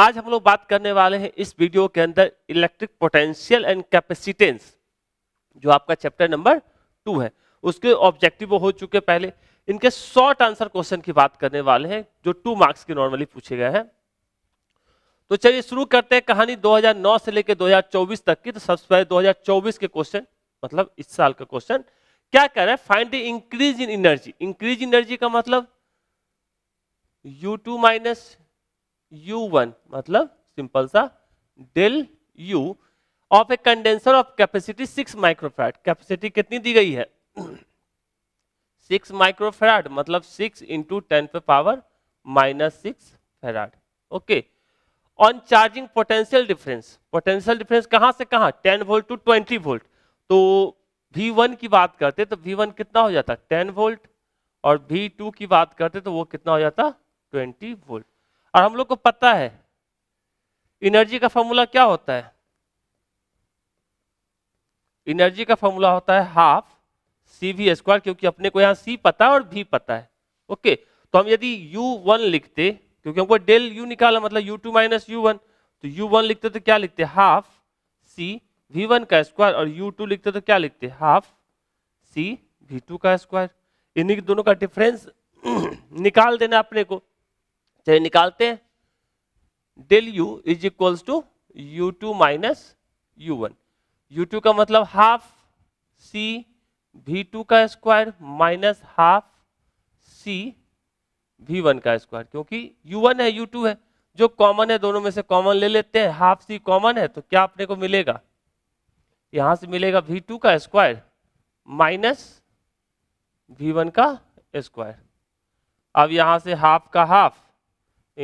आज हम लोग बात करने वाले हैं इस वीडियो के अंदर इलेक्ट्रिक पोटेंशियल एंड कैपेसिटेंस जो आपका चैप्टर नंबर टू है उसके ऑब्जेक्टिव हो चुके पहले इनके शॉर्ट आंसर क्वेश्चन की बात करने वाले हैं जो टू मार्क्स के नॉर्मली पूछे गए हैं तो चलिए शुरू करते हैं कहानी 2009 से लेकर 2024 तक की तो सबसे पहले 2024 के क्वेश्चन मतलब इस साल का क्वेश्चन क्या कह रहा है find the increase in energy increase energy का मतलब यू टू माइनस U1 मतलब सिंपल सा del U of a condenser of capacity six microfarad capacity कितनी दी गई है सिक्स माइक्रोफेराड मतलब सिक्स इंटू टेन पे power minus six farad okay on charging potential difference potential difference कहां से कहां ten volt to twenty volt तो वी वन की बात करते तो वी वन कितना हो जाता टेन वोल्ट और वी टू की बात करते तो वो कितना हो जाता ट्वेंटी वोल्ट और हम लोग को पता है एनर्जी का फॉर्मूला क्या होता है एनर्जी का फॉर्मूला होता है हाफ सी वी स्क्वायर क्योंकि अपने को यहां सी पता है और भी पता है ओके तो हम यदि यू वन लिखते क्योंकि हमको डेल यू निकाला मतलब U two minus U one तो यू वन लिखते तो क्या लिखते हाफ सी वी वन का स्क्वायर और यू टू लिखते तो क्या लिखते हाफ सी वी टू का स्क्वायर इन्हीं दोनों का डिफरेंस निकाल देना अपने को चलिए निकालते हैं del U is equals to U two minus U one U two का मतलब हाफ सी वी टू का square minus half C V one का स्क्वायर क्योंकि यू वन है यू टू है जो कॉमन है दोनों में से कॉमन ले लेते हैं हाफ सी कॉमन है तो क्या अपने को मिलेगा यहां से मिलेगा वी टू का स्क्वायर माइनस वी वन का स्क्वायर अब यहां से हाफ का half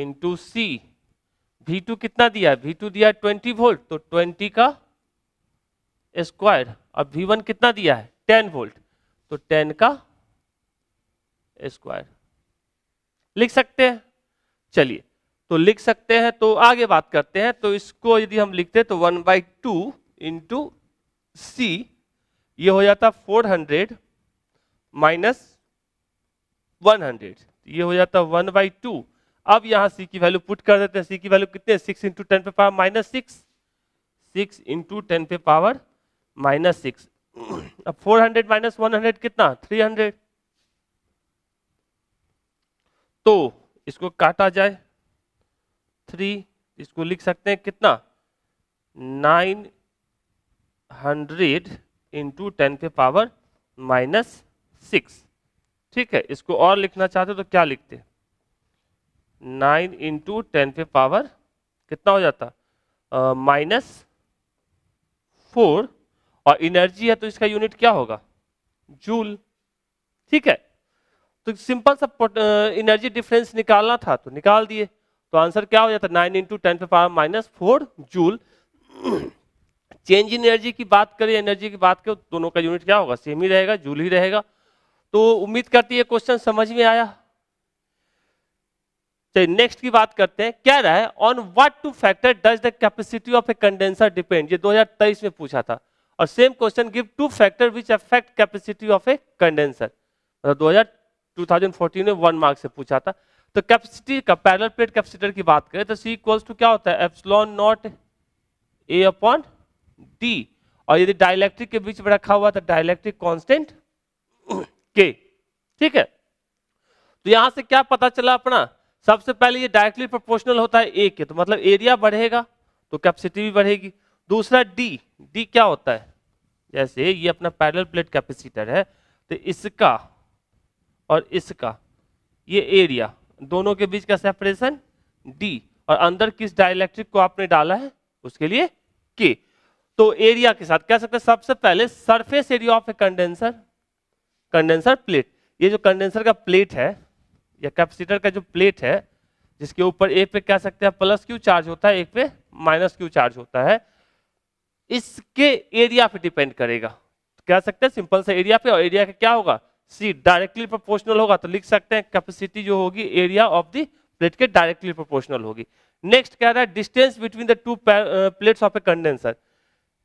into C V two कितना दिया है वी टू दिया ट्वेंटी वोल्ट तो ट्वेंटी का स्क्वायर अब वी वन कितना दिया है टेन वोल्ट तो टेन का स्क्वायर लिख सकते हैं चलिए तो लिख सकते हैं तो आगे बात करते हैं तो इसको यदि हम लिखते तो one by two into C ये हो जाता four hundred minus one hundred ये हो जाता वन बाई टू अब यहां सी की वैल्यू पुट कर देते हैं सी की वैल्यू कितने है? सिक्स इंटू टेन पे power minus six six into ten पे पावर माइनस सिक्स अब four hundred minus one hundred कितना थ्री हंड्रेड तो इसको काटा जाए थ्री इसको लिख सकते हैं कितना नाइन हंड्रेड इंटू टेन पे पावर माइनस सिक्स ठीक है इसको और लिखना चाहते हो तो क्या लिखते हैं नाइन इंटू टेन पे पावर कितना हो जाता माइनस फोर और एनर्जी है तो इसका यूनिट क्या होगा जूल ठीक है तो सिंपल सा एनर्जी डिफरेंस निकालना था तो निकाल दिए तो आंसर क्या हो जाता है नाइन इंटू टेन पे power minus four joule change in energy की बात करें एनर्जी की बात करें दोनों का यूनिट क्या होगा सेम ही रहेगा जूल ही रहेगा तो उम्मीद करती है क्वेश्चन समझ में आया चलिए तो नेक्स्ट की बात करते हैं क्या रहा है on what two factor does the capacity of a condenser depend ये 2023 में पूछा था और same question give two factor which affect capacity of a condenser मतलब 2000 2014 में वन मार्क से पूछा था तो कैपेसिटी का पैरल प्लेट कैपेसिटर की बात करें तो सी इक्वल्स टू क्या होता है epsilon naught A upon D और यदि डायलैक्ट्रिक के बीच में रखा हुआ तो डायलैक्ट्रिक कॉन्स्टेंट के ठीक है तो यहां से क्या पता चला अपना सबसे पहले ये डायरेक्टली प्रोपोर्शनल होता है ए के तो मतलब एरिया बढ़ेगा तो कैपेसिटी भी बढ़ेगी दूसरा डी डी क्या होता है जैसे ये अपना पैरल प्लेट कैपेसिटर है तो इसका और इसका ये एरिया दोनों के बीच का सेपरेशन डी और अंदर किस डायलैक्ट्रिक को आपने डाला है उसके लिए के तो एरिया के साथ कह सकते हैं सबसे पहले surface area of a condenser condenser plate ये जो कंडेंसर का प्लेट है या कैपेसिटर का जो प्लेट है जिसके ऊपर एक पे कह सकते हैं प्लस क्यू चार्ज होता है एक पे माइनस क्यू चार्ज होता है इसके एरिया पे डिपेंड करेगा कह सकते हैं सिंपल से एरिया पे और एरिया का क्या होगा सी डायरेक्टली प्रोपोर्शनल होगा तो लिख सकते हैं कैपेसिटी जो होगी एरिया ऑफ द प्लेट के डायरेक्टली प्रोपोर्शनल होगी नेक्स्ट कह रहा है distance between the two plates of a condenser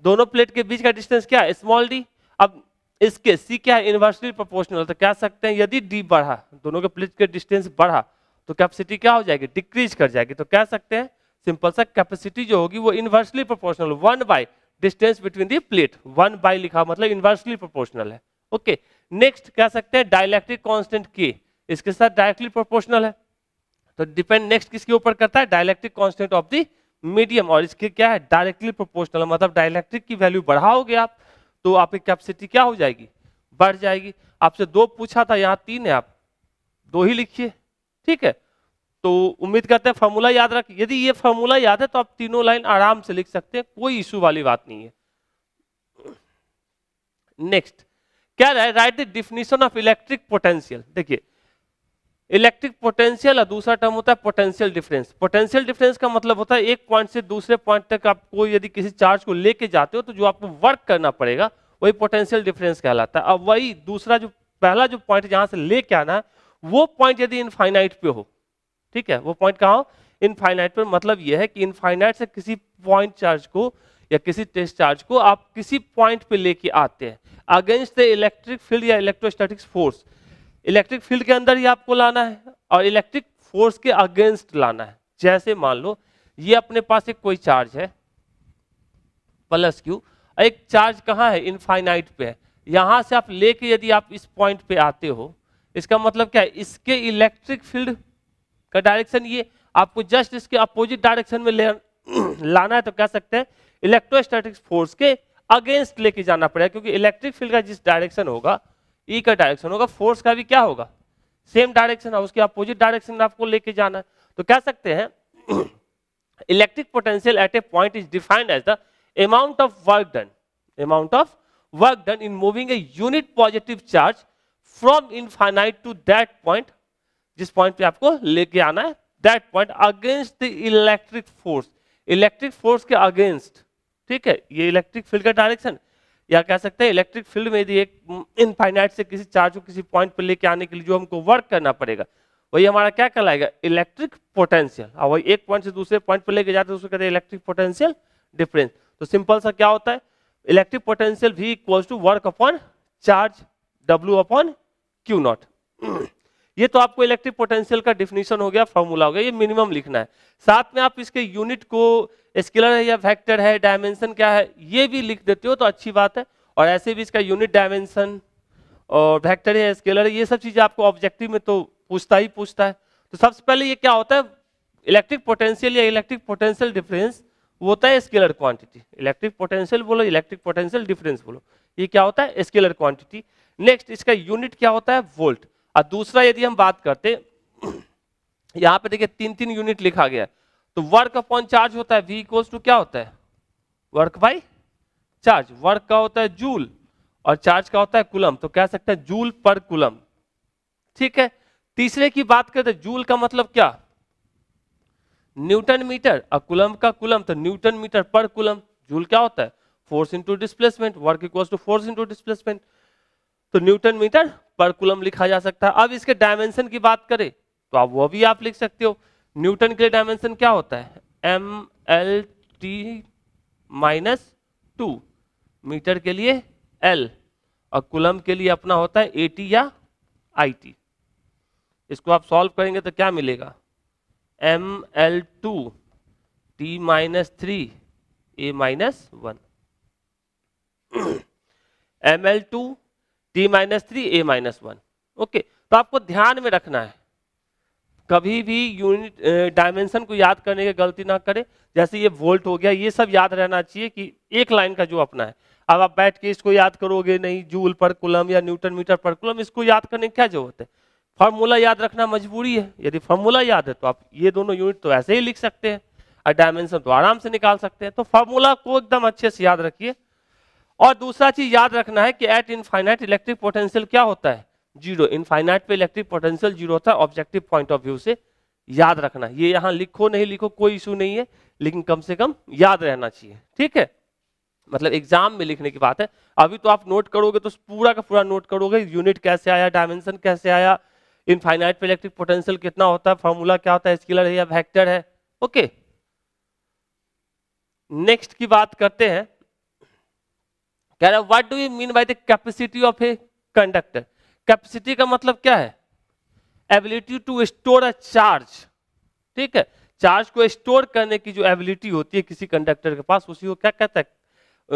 दोनों प्लेट के बीच का डिस्टेंस क्या है स्मॉल डी अब इसके सी क्या है इन्वर्सली प्रोपोर्शनल तो कह सकते हैं यदि डी बढ़ा दोनों के प्लेट के डिस्टेंस बढ़ा तो कैपेसिटी क्या हो जाएगी डिक्रीज कर जाएगी तो कह सकते हैं सिंपल सा कैपेसिटी जो होगी वो inversely proportional one by distance between the plate one by लिखा मतलब इन्वर्सली प्रोपोर्शनल है ओके नेक्स्ट कह सकते हैं डायलैक्ट्रिक कॉन्स्टेंट के इसके साथ डायरेक्टली प्रोपोर्शनल है तो डिपेंड नेक्स्ट किसके ऊपर करता है dielectric constant of the medium और इसके क्या है डायरेक्टली प्रोपोर्शनल मतलब डायलैक्ट्रिक की वैल्यू बढ़ाओगे आप तो आपकी कैपेसिटी क्या हो जाएगी बढ़ जाएगी आपसे दो पूछा था यहाँ तीन है आप दो ही लिखिए ठीक है तो उम्मीद करते हैं फॉर्मूला याद रख यदि ये फॉर्मूला याद है तो आप तीनों लाइन आराम से लिख सकते हैं कोई इशू वाली बात नहीं है नेक्स्ट क्या है write the definition of electric potential देखिए इलेक्ट्रिक पोटेंशियल और दूसरा टर्म होता है पोटेंशियल डिफरेंस पोटेंशियल डिफरेंस का मतलब होता है एक पॉइंट से दूसरे पॉइंट तक आपको यदि किसी चार्ज को लेके जाते हो तो जो आपको वर्क करना पड़ेगा वही पोटेंशियल डिफरेंस कहलाता है अब वही दूसरा जो पहला जो पॉइंट जहां से लेके आना है वो पॉइंट यदि इनफाइनाइट पे हो ठीक है वो पॉइंट कहा हो इनफाइनाइट पर मतलब यह है कि इनफाइनाइट से किसी पॉइंट चार्ज को या किसी टेस्ट चार्ज को आप किसी पॉइंट पे लेके आते हैं अगेंस्ट द इलेक्ट्रिक फील्ड या इलेक्ट्रोस्टैटिक्स फोर्स इलेक्ट्रिक फील्ड के अंदर ही आपको लाना है और इलेक्ट्रिक फोर्स के अगेंस्ट लाना है जैसे मान लो ये अपने पास एक कोई चार्ज है प्लस क्यू एक चार्ज कहाँ है इनफाइनाइट पे है यहाँ से आप लेके यदि आप इस पॉइंट पे आते हो इसका मतलब क्या है इसके इलेक्ट्रिक फील्ड का डायरेक्शन ये आपको जस्ट इसके अपोजिट डायरेक्शन में ले लाना है तो कह सकते हैं इलेक्ट्रोस्टैटिक फोर्स के अगेंस्ट लेके जाना पड़ेगा क्योंकि इलेक्ट्रिक फील्ड का जिस डायरेक्शन होगा ई e का डायरेक्शन होगा फोर्स का भी क्या होगा सेम डायरेक्शन है उसके अपोजिट डायरेक्शन में आपको लेके जाना है तो कह सकते हैं electric potential at a point is defined as the amount of work done amount of work done in moving a unit positive charge from infinite to that point जिस पॉइंट पे आपको लेके आना है that point against the electric force electric force के against ठीक है ये इलेक्ट्रिक फील्ड का डायरेक्शन है या कह सकते हैं इलेक्ट्रिक फील्ड में यदि एक इनफाइनाइट से किसी चार्ज को किसी पॉइंट पर लेके आने के लिए जो हमको वर्क करना पड़ेगा वही हमारा क्या कहलाएगा इलेक्ट्रिक पोटेंशियल और वही एक पॉइंट से दूसरे पॉइंट पर लेके जाते हैं उसको कहते हैं इलेक्ट्रिक पोटेंशियल डिफरेंस तो सिंपल सा क्या होता है इलेक्ट्रिक पोटेंशियल भी equals to work upon charge W upon Q naught ये तो आपको इलेक्ट्रिक पोटेंशियल का डिफिनीशन हो गया फॉर्मूला हो गया ये मिनिमम लिखना है साथ में आप इसके यूनिट को स्केलर है या फैक्टर है डायमेंशन क्या है ये भी लिख देते हो तो अच्छी बात है और ऐसे भी इसका यूनिट डायमेंशन और फैक्टर है स्केलर है ये सब चीज़ें आपको ऑब्जेक्टिव में तो पूछता ही पूछता है तो सबसे पहले ये क्या होता है इलेक्ट्रिक पोटेंशियल या इलेक्ट्रिक पोटेंशियल डिफरेंस वो होता है स्केलर क्वांटिटी इलेक्ट्रिक पोटेंशियल बोलो इलेक्ट्रिक पोटेंशियल डिफरेंस बोलो ये क्या होता है स्केलर क्वांटिटी नेक्स्ट इसका यूनिट क्या होता है वोल्ट और दूसरा यदि हम बात करते यहां पे देखिए तीन तीन यूनिट लिखा गया तो वर्क अपॉन चार्ज होता है वी इक्वल्स टू क्या होता है वर्क बाई चार्ज वर्क का होता है जूल और चार्ज का होता है कुलम तो कह सकते हैं जूल पर कुलम ठीक है तीसरे की बात करें तो जूल का मतलब क्या न्यूटन मीटर और कुलम का कुलम तो न्यूटन मीटर पर कुलम जूल क्या होता है force into displacement work equals to force into displacement तो न्यूटन मीटर पर कुलम लिखा जा सकता है अब इसके डायमेंशन की बात करें तो आप वो भी आप लिख सकते हो न्यूटन के लिए डायमेंशन क्या होता है M L T minus two metre के लिए एल और कुलम के लिए अपना होता है एटी या टी इसको आप सॉल्व करेंगे तो क्या मिलेगा M L two T minus three A minus one M L two T minus three A minus one okay तो आपको ध्यान में रखना है कभी भी यूनिट डायमेंशन को याद करने की गलती ना करें जैसे ये वोल्ट हो गया ये सब याद रहना चाहिए कि एक लाइन का जो अपना है अब आप बैठ के इसको याद करोगे नहीं जूल पर कुलम या न्यूटन मीटर पर कुलम इसको याद करने की क्या जरूरत है फार्मूला याद रखना मजबूरी है यदि फार्मूला याद है तो आप ये दोनों यूनिट तो ऐसे ही लिख सकते हैं और डायमेंशन तो आराम से निकाल सकते हैं तो फॉर्मूला को एकदम अच्छे से याद रखिए और दूसरा चीज याद रखना है कि एट इनफाइनाइट इलेक्ट्रिक पोटेंशियल क्या होता है जीरो इनफाइनाइट पे इलेक्ट्रिक पोटेंशियल जीरो होता है ऑब्जेक्टिव पॉइंट ऑफ व्यू से याद रखना ये यहां लिखो नहीं लिखो कोई इशू नहीं है लेकिन कम से कम याद रहना चाहिए ठीक है मतलब एग्जाम में लिखने की बात है अभी तो आप नोट करोगे तो पूरा का पूरा नोट करोगे यूनिट कैसे आया डायमेंशन कैसे आया इनफाइनाइट पे इलेक्ट्रिक पोटेंशियल कितना होता है फॉर्मूला क्या होता है स्किलर है या वेक्टर है ओके नेक्स्ट की बात करते हैं कह रहा है what do you mean by the capacity of a conductor capacity का मतलब क्या है ability to store a charge ठीक है चार्ज को स्टोर करने की जो एबिलिटी होती है किसी कंडक्टर के पास उसी को क्या कहता है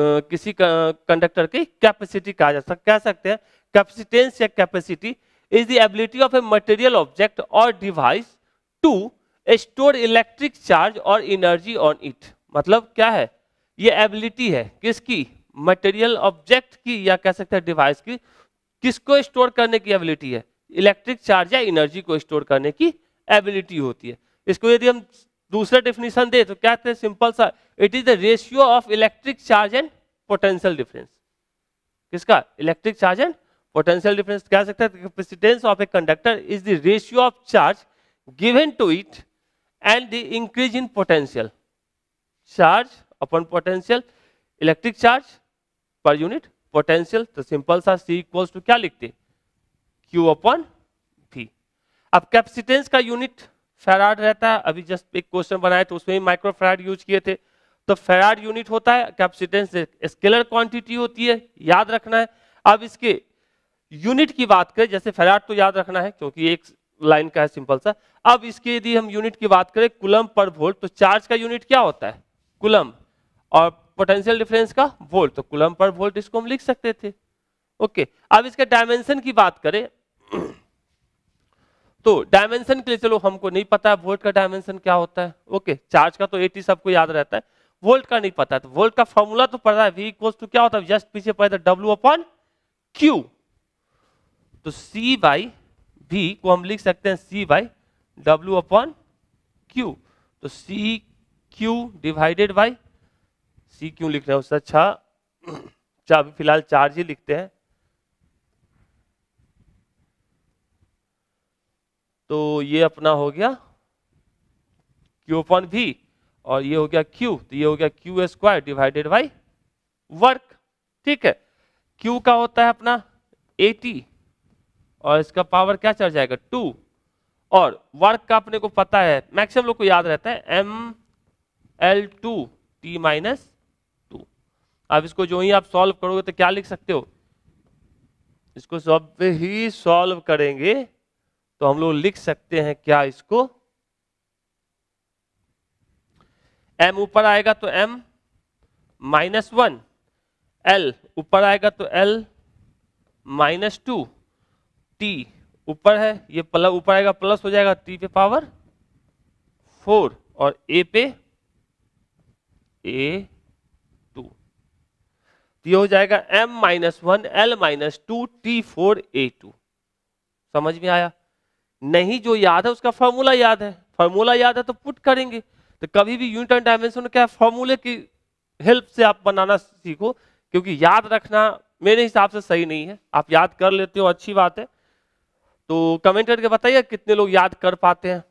Uh, किसी कंडक्टर की कैपेसिटी कहा जा सकता कह सकते हैं कैपेसिटेंस या capacity is the ability of a material object और device to store electric charge और एनर्जी ऑन इट मतलब क्या है ये एबिलिटी है किसकी मटेरियल ऑब्जेक्ट की या कह सकते हैं डिवाइस की किसको स्टोर करने की एबिलिटी है इलेक्ट्रिक चार्ज या एनर्जी को स्टोर करने की एबिलिटी होती है इसको यदि हम दूसरा डिफिनेशन दे तो क्या हैं सिंपल सा it is the ratio of electric charge and potential difference किसका electric charge and potential difference कह सकते हैं capacitance of a conductor is the ratio of charge given to it and the increase in potential charge upon potential electric charge पर unit potential तो simple सा C equals to क्या लिखते Q upon भी अब कैपेसिटेंस का unit farad रहता है अभी जस्ट एक क्वेश्चन बनाए तो उसमें माइक्रो फेराड यूज किए थे तो फेराड यूनिट होता है कैपेसिटेंस स्केलर क्वांटिटी होती है याद रखना है अब इसके यूनिट की बात करें जैसे फेराड तो याद रखना है क्योंकि एक लाइन का है सिंपल सा अब इसके यदि हम यूनिट की बात करें कुलम पर वोल्ट तो चार्ज का यूनिट क्या होता है कुलम और पोटेंशियल डिफरेंस का वोल्ट तो कुलम पर वोल्ट इसको हम लिख सकते थे ओके अब इसके डायमेंशन की बात करें तो डायमेंशन के लिए चलो हमको नहीं पता है वोल्ट का डायमेंशन क्या होता है ओके चार्ज का तो एटी सबको याद रहता है वोल्ट का नहीं पता तो तो है तो वोल्ट का फॉर्मूला तो पड़ है वी टू क्या होता है जस्ट पीछे पड़ता है डब्ल्यू अपॉन क्यू तो सी बाई वी को हम लिख सकते हैं C by W upon Q तो C Q divided by C क्यों लिख रहे हैं उससे अच्छा, अच्छा अभी फिलहाल चार्ज ही लिखते हैं तो ये अपना हो गया क्यू अपन भी और ये हो गया क्यू तो ये हो गया Q square divided by work ठीक है क्यू का होता है अपना एटी और इसका पावर क्या चल जाएगा टू और वर्क का अपने को पता है मैक्सिमम लोग को याद रहता है M L two T minus अब इसको जो ही आप सॉल्व करोगे तो क्या लिख सकते हो इसको सब ही सॉल्व करेंगे तो हम लोग लिख सकते हैं क्या इसको एम ऊपर आएगा तो एम माइनस वन एल ऊपर आएगा तो एल माइनस टू टी ऊपर है ये प्लस ऊपर आएगा प्लस हो जाएगा टी पे पावर फोर और ए पे ए तो ये हो जाएगा m minus one L minus two T four A two समझ में आया नहीं जो याद है उसका फॉर्मूला याद है फॉर्मूला याद है तो पुट करेंगे तो कभी भी यूनिट एंड डायमेंशन क्या फॉर्मूले की हेल्प से आप बनाना सीखो क्योंकि याद रखना मेरे हिसाब से सही नहीं है आप याद कर लेते हो अच्छी बात है तो कमेंट करके बताइए कितने लोग याद कर पाते हैं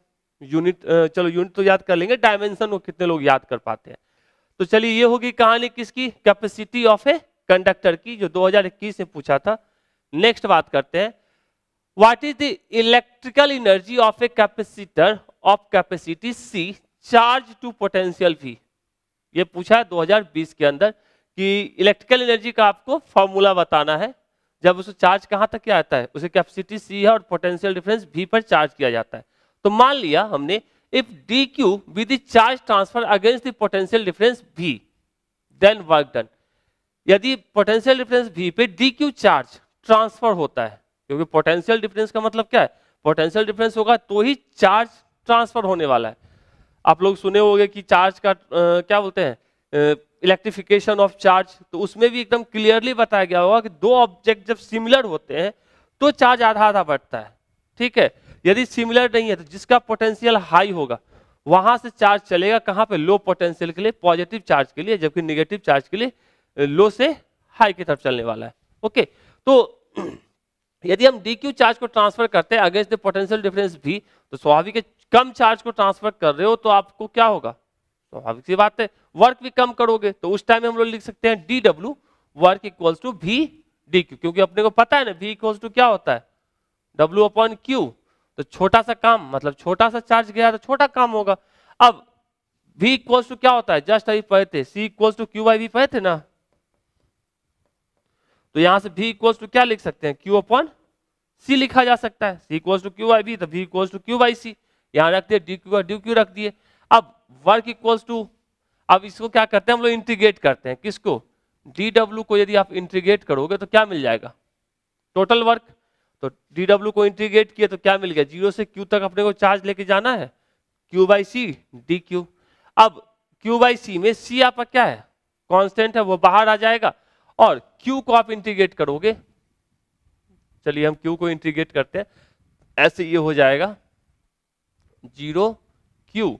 यूनिट चलो यूनिट तो याद कर लेंगे डायमेंशन को कितने लोग याद कर पाते हैं तो चलिए ये होगी कहानी किसकी कैपेसिटी ऑफ ए कंडक्टर की जो 2021 में पूछा था नेक्स्ट बात करते हैं what is the electrical energy of a capacitor of capacity C charge to potential भी ये पूछा है 2020 के अंदर कि इलेक्ट्रिकल एनर्जी का आपको फॉर्मूला बताना है जब उसे चार्ज कहां तक क्या आता है उसे कैपेसिटी सी है और पोटेंशियल डिफरेंस भी पर चार्ज किया जाता है तो मान लिया हमने If dq be the charge transfer against the potential difference v, then work done. यदि पोटेंशियल डिफरेंस भी पे dq चार्ज ट्रांसफर होता है क्योंकि पोटेंशियल डिफरेंस का मतलब क्या है पोटेंशियल डिफरेंस होगा तो ही चार्ज ट्रांसफर होने वाला है आप लोग सुने होंगे कि चार्ज का आ, क्या बोलते हैं इलेक्ट्रिफिकेशन ऑफ चार्ज तो उसमें भी एकदम क्लियरली बताया गया होगा कि दो ऑब्जेक्ट जब सिमिलर होते हैं तो चार्ज आधा आधा बढ़ता है ठीक है यदि सिमिलर नहीं है तो जिसका पोटेंशियल हाई होगा वहां से चार्ज चलेगा कहां पे लो पोटेंशियल के लिए पॉजिटिव चार्ज के लिए जबकि निगेटिव चार्ज के लिए लो से हाई की तरफ चलने वाला है ओके तो यदि हम डी चार्ज को ट्रांसफर करते हैं अगेंस्ट द पोटेंशियल डिफरेंस भी तो स्वाभाविक कम चार्ज को ट्रांसफर कर रहे हो तो आपको क्या होगा स्वाभाविक सी बात है वर्क भी कम करोगे तो उस टाइम हम लोग लिख सकते हैं D W work equals to V D Q क्योंकि अपने को पता है ना भी इक्वल्स टू क्या होता है डब्ल्यू अपॉन क्यू तो छोटा सा काम मतलब छोटा सा चार्ज गया तो छोटा काम होगा अब वी इक्वल्स टू क्या होता है जस्ट अभी पढ़े थे C equals to Q by V पढ़े थे ना तो यहां से वी इक्वल्स टू क्या लिख सकते हैं क्यू अपॉन सी लिखा जा सकता है C equals to Q by V तो V equals to Q by C यहां रख दिए डी क्यू डी क्यू रख दिए अब वर्क इक्वल्स टू अब इसको क्या करते हैं हम लोग इंटीग्रेट करते हैं किसको डी डब्ल्यू को यदि आप इंटीग्रेट करोगे तो क्या मिल जाएगा टोटल वर्क तो डी डब्ल्यू को इंटीग्रेट किया तो क्या मिल गया जीरो से क्यू तक अपने को चार्ज लेके जाना है Q by C D Q अब क्यू बाई सी में सी आपका क्या है कांस्टेंट है वो बाहर आ जाएगा और क्यू को आप इंटीग्रेट करोगे चलिए हम क्यू को इंटीग्रेट करते हैं ऐसे ये हो जाएगा जीरो क्यू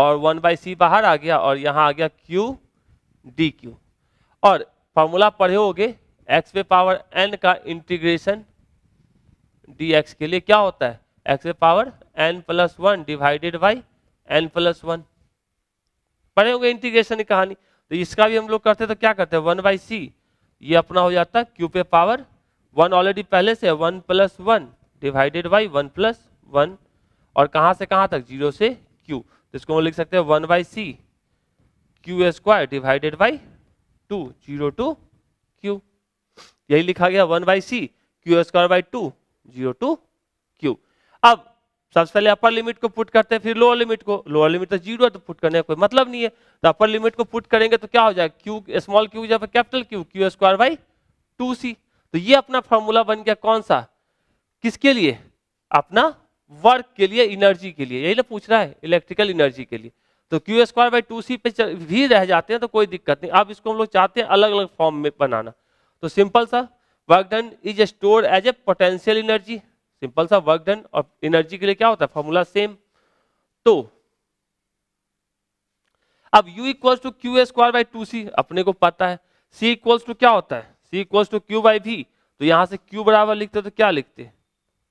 और वन बाई सी बाहर आ गया और यहां आ गया क्यू डी क्यू और फॉर्मूला पढ़े होगे एक्स पे पावर एन का इंटीग्रेशन डी एक्स के लिए क्या होता है X power N plus one divided by N plus one पढ़े होंगे इंटीग्रेशन की कहानी तो इसका भी हम लोग करते तो क्या करते हैं वन बाई सी ये अपना हो जाता है क्यू पे पावर वन ऑलरेडी पहले से one plus one divided by one plus one और कहाँ से कहाँ तक जीरो से क्यू तो इसको हम लिख सकते हैं one by C Q square divided by two zero to Q यही लिखा गया one by C Q square by two zero to Q अब सबसे पहले अपर लिमिट को पुट करते हैं फिर लोअर लिमिट को लोअर लिमिट तो जीरो है तो पुट करने का कोई मतलब नहीं है तो अपर लिमिट को पुट करेंगे तो क्या हो जाएगा क्यू स्मॉल क्यू जब capital Q Q square by two C तो ये अपना फॉर्मूला बन गया कौन सा किसके लिए अपना वर्क के लिए एनर्जी के लिए यही ना तो पूछ रहा है इलेक्ट्रिकल एनर्जी के लिए तो Q square by two C पे भी रह जाते हैं तो कोई दिक्कत नहीं अब इसको हम लोग चाहते हैं अलग अलग फॉर्म में बनाना तो सिंपल सा work done is store as a potential energy simple सा वर्क डन और एनर्जी के लिए क्या होता है फॉर्मूला सेम तो अब u equals to Q square by two C अपने को पता है c इक्वल्स टू क्या होता है c equals to Q by V तो यहां से q बराबर लिखते तो क्या लिखते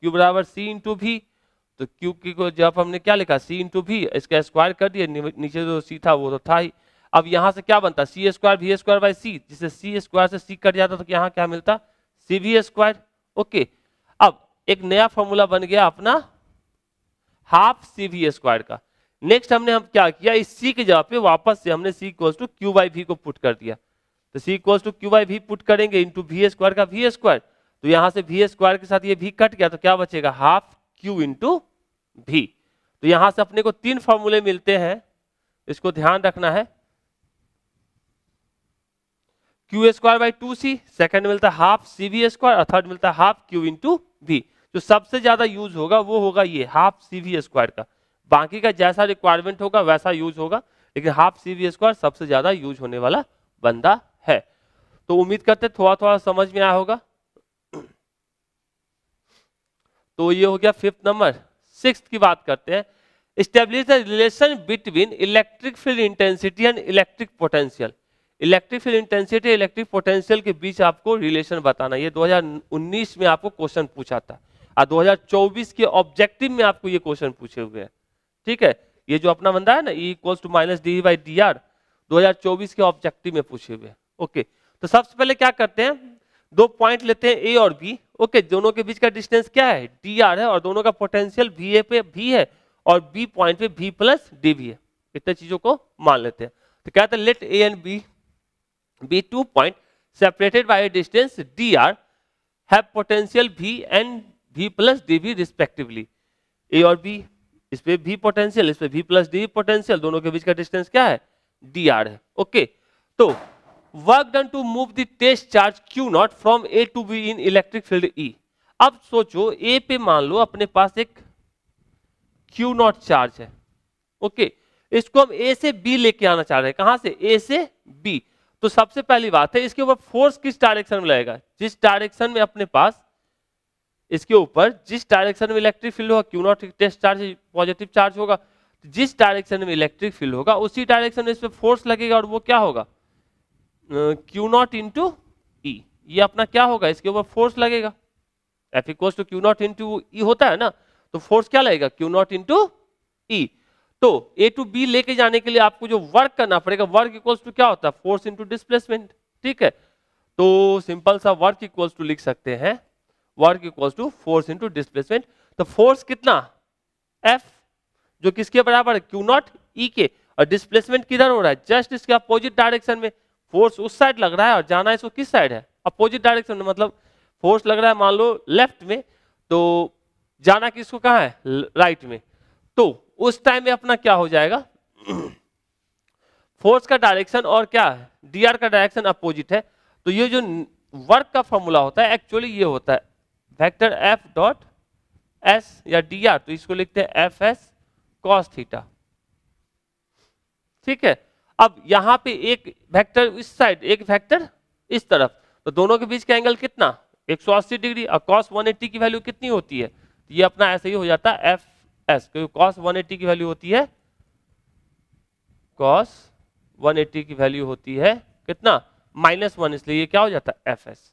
q बराबर c इंटू भी तो q की जब हमने क्या लिखा c इंटू भी इसका स्क्वायर कर दिया नीचे जो c था वो तो था ही अब यहां से क्या बनता C square V square by C जिससे सी स्क्वायर से सी कट जाता तो यहाँ क्या मिलता है सी वी स्क्वायर ओके अब एक नया फॉर्मूला बन गया अपना हाफ सी वी स्क्वायर का नेक्स्ट हमने हम क्या किया इस सी के जगह पे वापस से हमने C equals to Q by V को पुट कर दिया तो C equals to Q by V put करेंगे इंटू वी स्क्वायर का वी स्क्वायर तो यहाँ से वी स्क्वायर के साथ ये वी कट गया तो क्या बचेगा हाफ क्यू इंटू वी तो यहां से अपने को तीन फॉर्मूले मिलते हैं इसको ध्यान रखना है Q square by two C second मिलता है हाफ सी वी स्क्वायर और थर्ड मिलता है हाफ क्यू इंटू वी जो सबसे ज्यादा यूज होगा वो होगा ये हाफ सी वी स्क्वायर का बाकी का जैसा रिक्वायरमेंट होगा वैसा यूज होगा लेकिन हाफ सी वी स्क्वायर सबसे ज्यादा यूज होने वाला बंदा है तो उम्मीद करते थोड़ा थोड़ा समझ में आया होगा तो ये हो गया फिफ्थ नंबर सिक्स की बात करते हैं establish the relation between electric field intensity and electric potential electric field intensity electric potential के बीच आपको रिलेशन बताना ये 2019 में आपको क्वेश्चन पूछा था और 2024 के ऑब्जेक्टिव में आपको ये क्वेश्चन पूछे हुए हैं ठीक है ये जो अपना बंदा है ना E equals to minus D by D R दो के ऑब्जेक्टिव में पूछे हुए हैं ओके तो सबसे पहले क्या करते हैं दो पॉइंट लेते हैं ए और बी ओके दोनों के बीच का डिस्टेंस क्या है डी है और दोनों का पोटेंशियल वी ए पे भी है और बी पॉइंट पे भी प्लस डी भी है इतने चीजों को मान लेते हैं तो क्या था let A and B B2 point separated by a distance dr have potential V and V plus dV respectively. A और B इस पे V पोटेंशियल इस पे V प्लस डी पोटेंशियल दोनों के बीच का डिस्टेंस क्या है डी आर है ओके okay. तो work done to move the test charge Q not from A to B in electric field E अब सोचो ए पे मान लो अपने पास एक क्यू नॉट चार्ज है ओके okay. इसको हम ए से बी लेके आना चाह रहे हैं कहां से ए से बी तो सबसे पहली बात है इसके ऊपर फोर्स किस डायरेक्शन में लगेगा जिस डायरेक्शन में अपने पास इसके ऊपर जिस डायरेक्शन में इलेक्ट्रिक फील्ड होगा Q not test charge positive charge होगा तो जिस डायरेक्शन में इलेक्ट्रिक फील्ड होगा उसी डायरेक्शन में इस पर फोर्स लगेगा और वो क्या होगा क्यू नॉट इंटू ई ये अपना क्या होगा इसके ऊपर फोर्स लगेगा F equals to Q not into E होता है ना तो फोर्स क्या लगेगा क्यू नॉट इंटू ई तो ए टू बी लेके जाने के लिए आपको जो वर्क करना पड़ेगा वर्क इक्वल्स टू क्या होता है फोर्स इंटू डिस्प्लेसमेंट ठीक है तो सिंपल सा वर्क इक्वल्स टू लिख सकते हैं work equals to force into displacement तो फोर्स कितना एफ जो किसके बराबर है क्यू नॉट ई के और डिस्प्लेसमेंट किधर हो रहा है जस्ट इसके अपोजिट डायरेक्शन में फोर्स उस साइड लग रहा है और जाना इसको किस साइड है अपोजिट डायरेक्शन में मतलब फोर्स लग रहा है मान लो लेफ्ट में तो जाना किसको कहा है राइट में टू तो उस टाइम में अपना क्या हो जाएगा फोर्स का डायरेक्शन और क्या है डी का डायरेक्शन अपोजिट है तो ये जो वर्क का फॉर्मूला होता है एक्चुअली ये होता है वेक्टर एफ डॉट एस या डी तो इसको लिखते हैं एफ एस कॉस थीटा ठीक है अब यहां पे एक वेक्टर इस साइड एक वेक्टर इस तरफ तो दोनों के बीच का एंगल कितना 180 डिग्री और कॉस 180 की वैल्यू कितनी होती है ये अपना ऐसे ही हो जाता है एफ एस क्योंकि कॉस 180 की वैल्यू होती है कॉस 180 की वैल्यू होती है कितना माइनस वन इसलिए ये क्या हो जाता है एफ एस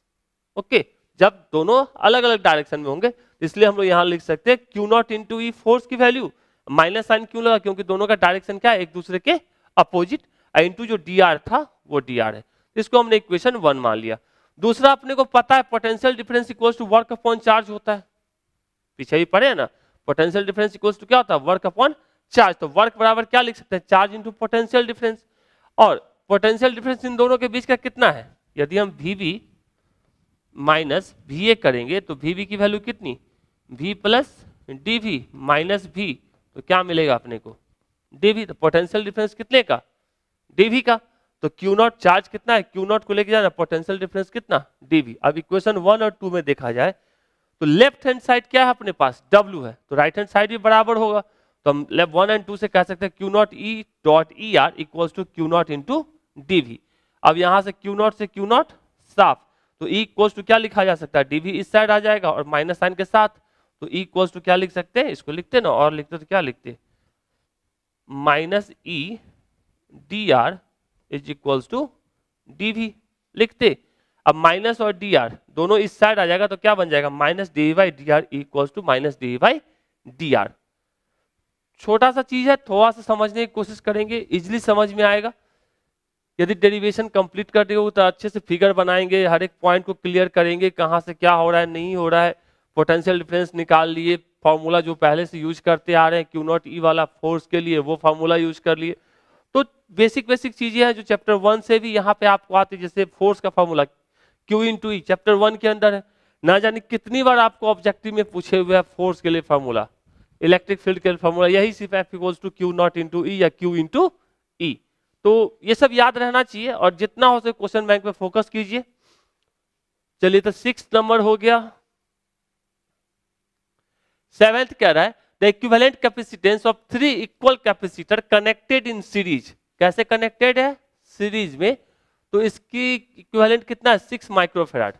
ओके जब दोनों अलग अलग डायरेक्शन में होंगे इसलिए हम लोग यहां लिख सकते हैं Q not into E force की वैल्यू माइनस साइन क्यों लगा क्योंकि दोनों का डायरेक्शन क्या है एक दूसरे के अपोजिट इंटू जो डी आर था वो डी आर है इसको हमने इक्वेशन वन मान लिया दूसरा अपने को पता है potential difference equals to work upon charge होता है पीछे भी पढ़े ना पोटेंशियल डिफरेंस इक्वल्स टू क्या होता है वर्क अपॉन चार्ज तो वर्क बराबर क्या लिख सकते हैं चार्ज इंटू पोटेंशियल डिफरेंस और पोटेंशियल डिफरेंस इन दोनों के बीच का कितना है यदि हम V V minus V A करेंगे तो वी वी की वैल्यू कितनी V plus D V minus V तो क्या मिलेगा अपने को डी वी तो पोटेंशियल डिफरेंस कितने का डी वी का तो क्यू नॉट चार्ज कितना है क्यू नॉट को लेके जाना पोटेंशियल डिफरेंस कितना डी वी अब इक्वेशन वन और टू में देखा जाए तो लेफ्ट हैंड साइड क्या है अपने पास W है तो राइट हैंड साइड भी बराबर होगा तो हम लेफ्ट वन एंड टू से कह सकते हैं Q not E dot E R equal to Q not into D V अब यहां से क्यू नॉट से क्यू नॉट साफ तो ई इक्वल्स टू क्या लिखा जा सकता है डी भी इस साइड आ जाएगा और माइनस साइन के साथ तो ई इक्वल्स टू क्या लिख सकते हैं इसको लिखते ना और लिखते तो क्या लिखते minus E D R is equals to D V लिखते अब माइनस और डी आर दोनों इस साइड आ जाएगा तो क्या बन जाएगा minus D V D R equals to minus D V D R छोटा सा चीज है थोड़ा सा समझने की कोशिश करेंगे इजिली समझ में आएगा यदि डेरिवेशन कंप्लीट कर दे तो अच्छे से फिगर बनाएंगे हर एक पॉइंट को क्लियर करेंगे कहाँ से क्या हो रहा है नहीं हो रहा है पोटेंशियल डिफरेंस निकाल लिए फार्मूला जो पहले से यूज करते आ रहे हैं क्यू नॉट ई वाला फोर्स के लिए वो फार्मूला यूज कर लिए तो बेसिक बेसिक चीजें हैं जो चैप्टर वन से भी यहाँ पे आपको आते जैसे फोर्स का formula Q into chapter one के अंदर है ना जाने कितनी बार आपको ऑब्जेक्टिव में पूछे हुए हैं फोर्स के लिए फॉर्मूला इलेक्ट्रिक फील्ड के लिए फॉर्मूला यही सिर्फ F equals to Q not into E या क्यू इंटू ई तो ये सब याद रहना चाहिए और जितना हो सके क्वेश्चन बैंक पे फोकस कीजिए चलिए तो सिक्स नंबर हो गया सेवेंथ कह रहा है the equivalent capacitance of three equal capacitor connected in series कैसे कनेक्टेड है सीरीज में तो इसकी इक्विवेलेंट कितना है सिक्स माइक्रोफेराड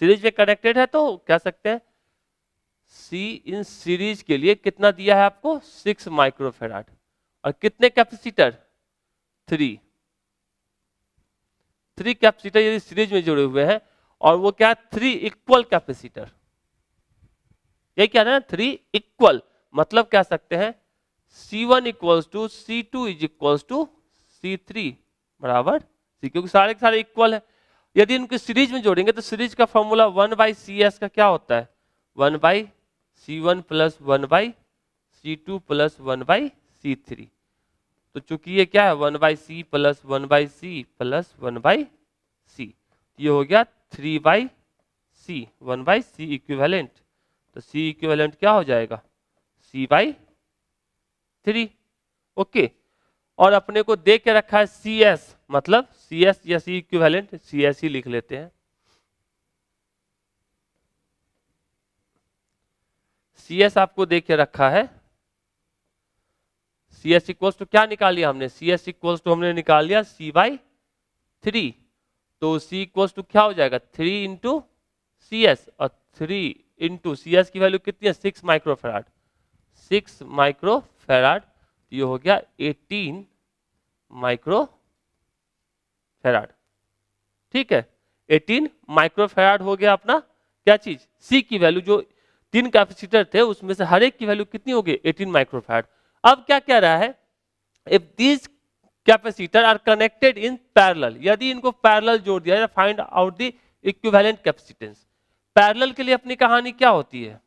सीरीज में कनेक्टेड है तो कह सकते हैं सी इन सीरीज के लिए कितना दिया है आपको सिक्स माइक्रोफेराड और कितने कैपेसिटर थ्री थ्री कैपेसिटर यदि सीरीज में जुड़े हुए हैं और वो क्या है थ्री इक्वल कैपेसिटर ये क्या है थ्री इक्वल मतलब कह सकते हैं C one equals to C two is equals to C three बराबर सी क्योंकि सारे के सारे इक्वल है यदि इनकी सीरीज में जोड़ेंगे तो सीरीज का formula one by C S का क्या होता है one by C one plus one by C two plus one by C three तो चूंकि ये क्या है one by C plus one by C plus one by C ये हो गया three by C one by C equivalent तो C equivalent क्या हो जाएगा सी बाई थ्री ओके और अपने को दे के रखा है सी एस मतलब सी एस या सी इक्विवेलेंट सी एस ही लिख लेते हैं सी एस आपको दे के रखा है सी एस इक्वल्स टू क्या निकाल लिया हमने सी एस इक्वल्स टू हमने निकाल लिया सी बाई थ्री तो सी इक्वल्स टू क्या हो जाएगा थ्री इंटू सी एस और थ्री इंटू सी एस की वैल्यू कितनी है six micro farad six micro farad ये हो गया 18 माइक्रो फेराड ठीक है 18 माइक्रो फेराड हो गया अपना क्या चीज सी की वैल्यू जो तीन कैपेसिटर थे उसमें से हर एक की वैल्यू कितनी होगी 18 माइक्रो फेराड अब क्या कह रहा है if these capacitor are connected in parallel यदि इनको पैरेलल जोड़ दिया find out the equivalent capacitance parallel के लिए अपनी कहानी क्या होती है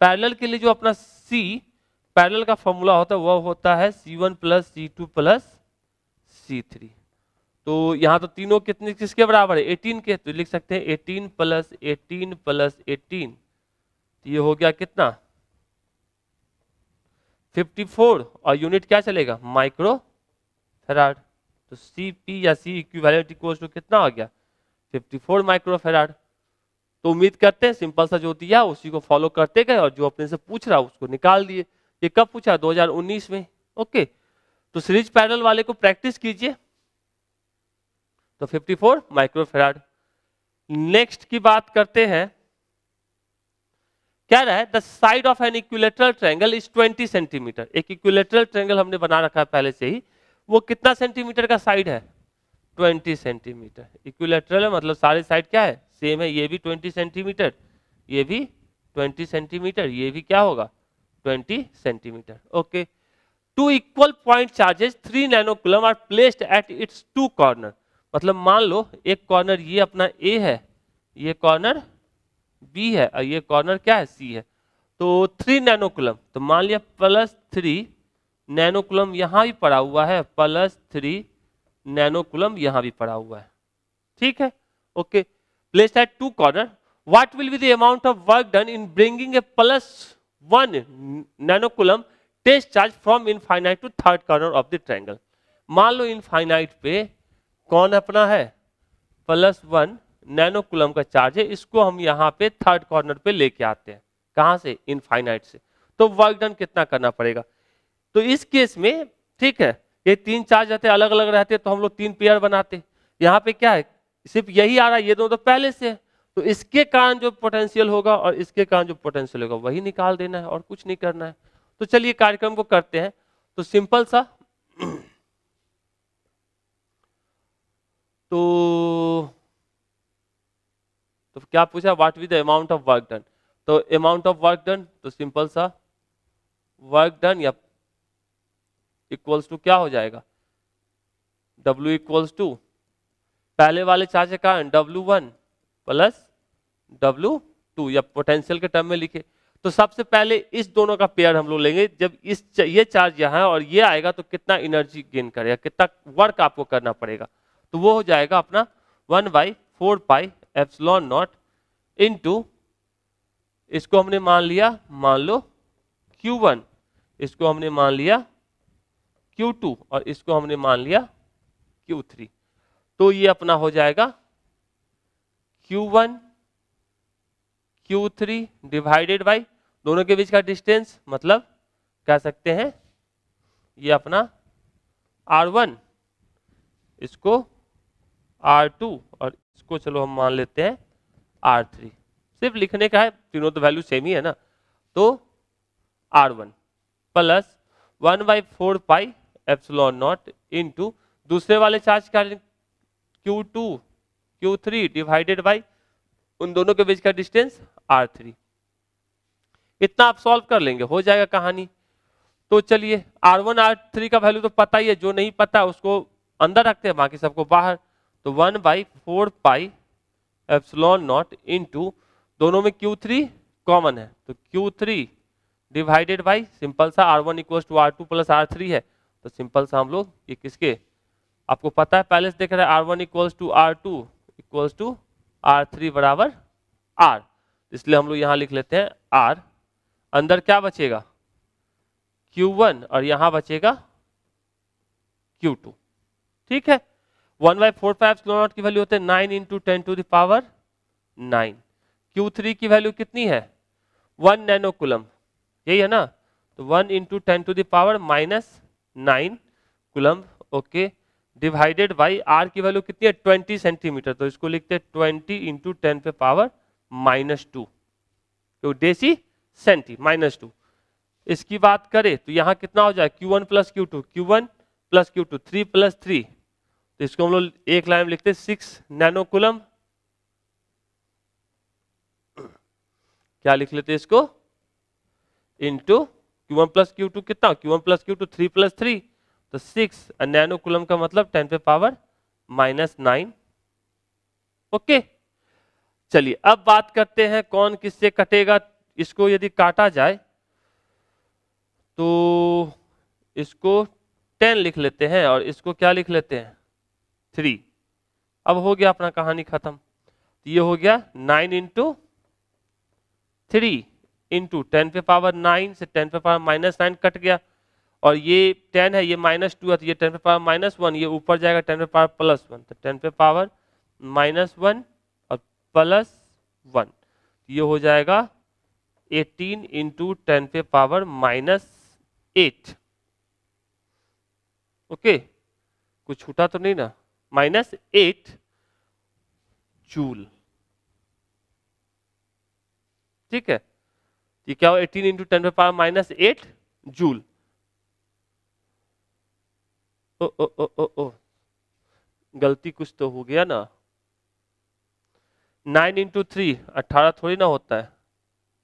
पैरेलल के लिए जो अपना सी पैरेलल का फॉर्मूला होता है वह होता है C one plus C two plus C three तो यहाँ तो तीनों कितने किसके बराबर है एटीन के तो लिख सकते हैं eighteen plus eighteen plus eighteen तो ये हो गया कितना 54 और यूनिट क्या चलेगा माइक्रो फेराड तो सी पी या सी इक्विवेलेंट इक्वल टू कितना हो गया 54 माइक्रो फेराड तो उम्मीद करते हैं सिंपल सा जो दिया उसी को फॉलो करते गए और जो अपने से पूछ रहा उसको निकाल दिए ये कब पूछा 2019 में ओके तो सीरीज पैरल वाले को प्रैक्टिस कीजिए तो 54 माइक्रोफेराड नेक्स्ट की बात करते हैं क्या रहा है the side of an equilateral triangle is 20 centimetre एक इक्विलेटरल ट्रैंगल हमने बना रखा है पहले से ही वो कितना सेंटीमीटर का साइड है 20 सेंटीमीटर इक्विलेटरल है मतलब सारे साइड क्या है सेम है ये भी 20 सेंटीमीटर ये भी 20 सेंटीमीटर ये भी क्या होगा 20 centimetre okay two equal point charges three nanocoulomb are placed at its two corner मतलब मान लो एक कॉर्नर ये अपना ए है ये कॉर्नर बी है और ये कॉर्नर क्या है सी है तो थ्री नैनोकुलम तो मान लिया प्लस थ्री नैनोकुलम यहाँ भी पड़ा हुआ है प्लस थ्री नैनोकुलम यहाँ भी पड़ा हुआ है ठीक है okay placed at two corner what will be the amount of work done in bringing a plus one nanocoulomb test charge from infinite to third corner of the triangle मान लो infinite पे कौन अपना है प्लस वन नैनोकुलम का charge है इसको हम यहाँ पे थर्ड कॉर्नर पे लेके आते हैं कहाँ से इनफाइनाइट से तो वर्क डन कितना करना पड़ेगा तो इस केस में ठीक है ये तीन चार्ज रहते अलग अलग रहते तो हम लोग तीन पेयर बनाते यहाँ पे क्या है सिर्फ यही आ रहा है ये दोनों तो पहले से है तो इसके कारण जो पोटेंशियल होगा और इसके कारण जो पोटेंशियल होगा वही निकाल देना है और कुछ नहीं करना है तो चलिए कार्यक्रम को करते हैं तो सिंपल सा तो तो क्या पूछा what with the amount of work done तो अमाउंट ऑफ वर्क डन तो सिंपल सा वर्क डन या इक्वल्स टू क्या हो जाएगा डब्ल्यू इक्वल्स टू पहले वाले चार्ज के कारण वन प्लस डब्ल्यू टू या पोटेंशियल के टर्म में लिखे तो सबसे पहले इस दोनों का पेयर हम लोग लेंगे जब इस ये चार्ज यहाँ और ये आएगा तो कितना एनर्जी गेन करेगा कितना वर्क आपको करना पड़ेगा तो वो हो जाएगा अपना one by four pi epsilon not इन इसको हमने मान लिया मान लो क्यू वन इसको हमने मान लिया क्यू टू और इसको हमने मान लिया क्यू थ्री तो ये अपना हो जाएगा Q1 Q3 डिवाइडेड बाई दोनों के बीच का डिस्टेंस मतलब कह सकते हैं ये अपना R1 इसको R2 और इसको चलो हम मान लेते हैं R3 सिर्फ लिखने का है तीनों तो वैल्यू सेम ही है ना तो R1 one plus one by four pi epsilon not इन दूसरे वाले चार्ज का Q2 Q three divided by उन दोनों के बीच का डिस्टेंस आर थ्री इतना आप सॉल्व कर लेंगे हो जाएगा कहानी तो चलिए आर वन आर थ्री का वैल्यू तो पता ही है जो नहीं पता उसको अंदर रखते हैं बाकी सबको बाहर तो one by four pi epsilon not into दोनों में क्यू थ्री कॉमन है तो Q three divided by simple सा R one equal to R two plus R three है तो सिंपल सा हम लोग ये किसके आपको पता है पहले से देख रहे हैं R one equals to R two equals to R three बराबर आर इसलिए हम लोग यहाँ लिख लेते हैं आर अंदर क्या बचेगा वन और यहां बचेगा टू ठीक है one by four five naught की वैल्यू होते हैं nine into ten to the power nine Q three की वैल्यू कितनी है वन नैनोकुलम यही है ना तो one into ten to the power minus nine coulomb okay divided by R की वैल्यू कितनी है ट्वेंटी सेंटीमीटर तो इसको लिखते हैं ट्वेंटी इंटू टेन पे पावर माइनस टू तो डेसी सेंटी माइनस टू इसकी बात करें तो यहाँ कितना हो जाए Q one plus Q two Q one plus Q two three plus three तो इसको हम लोग एक लाइन में लिखते सिक्स नैनोकुलम क्या लिख लेते इसको into Q one plus Q two कितना Q one plus Q two three plus three तो सिक्स नैनो कुलम का मतलब टेन पे पावर माइनस नाइन ओके चलिए अब बात करते हैं कौन किससे कटेगा इसको यदि काटा जाए तो इसको टेन लिख लेते हैं और इसको क्या लिख लेते हैं थ्री अब हो गया अपना कहानी खत्म तो ये हो गया nine into three into ten पे पावर नाइन से टेन पे पावर माइनस नाइन कट गया और ये टेन है ये माइनस टू है तो ये टेन पे पावर माइनस वन ये ऊपर जाएगा टेन पे पावर प्लस वन तो टेन पे पावर माइनस वन और प्लस वन तो ये हो जाएगा एटीन इंटू टेन पे पावर माइनस एट ओके कुछ छूटा तो नहीं ना माइनस एट जूल ठीक है ये क्या हो एटीन इंटू टेन पे पावर माइनस एट जूल ओ ओ ओ ओ ओ गलती कुछ तो हो गया ना नाइन इंटू थ्री अट्ठारह थोड़ी ना होता है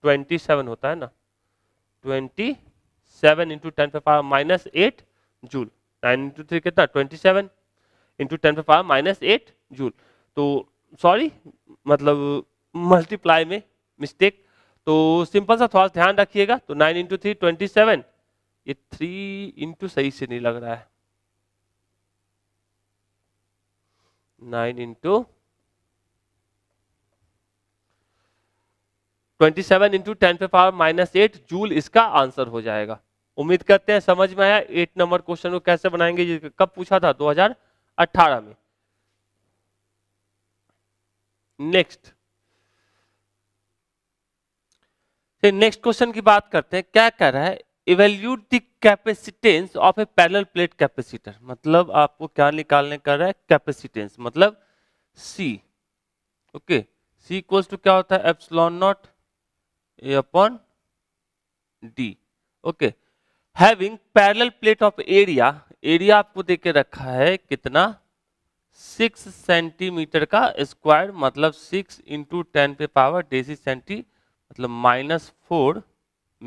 ट्वेंटी सेवन होता है ना ट्वेंटी सेवन इंटू टेन पे power minus eight joule nine into three कितना ट्वेंटी सेवन इंटू टेन पे पावर माइनस एट जूल तो सॉरी मतलब मल्टीप्लाई में मिस्टेक तो सिंपल सा थोड़ा ध्यान रखिएगा तो nine into three twenty seven ये थ्री इंटू सही से नहीं लग रहा है 9 into 27 इंटू टेन पे पावर माइनस एट जूल इसका आंसर हो जाएगा उम्मीद करते हैं समझ में आया एट नंबर क्वेश्चन को कैसे बनाएंगे कब पूछा था 2018 में नेक्स्ट नेक्स्ट क्वेश्चन की बात करते हैं क्या कह रहा है evaluate the capacitance of a parallel plate capacitor मतलब आपको क्या निकालने का रहा है कैपेसिटेंस मतलब C okay C equals to क्या होता है epsilon naught A upon D okay having parallel plate of area area आपको दे के रखा है कितना सिक्स सेंटीमीटर का स्क्वायर मतलब सिक्स इंटू टेन पे पावर डेसी सेंटी मतलब माइनस फोर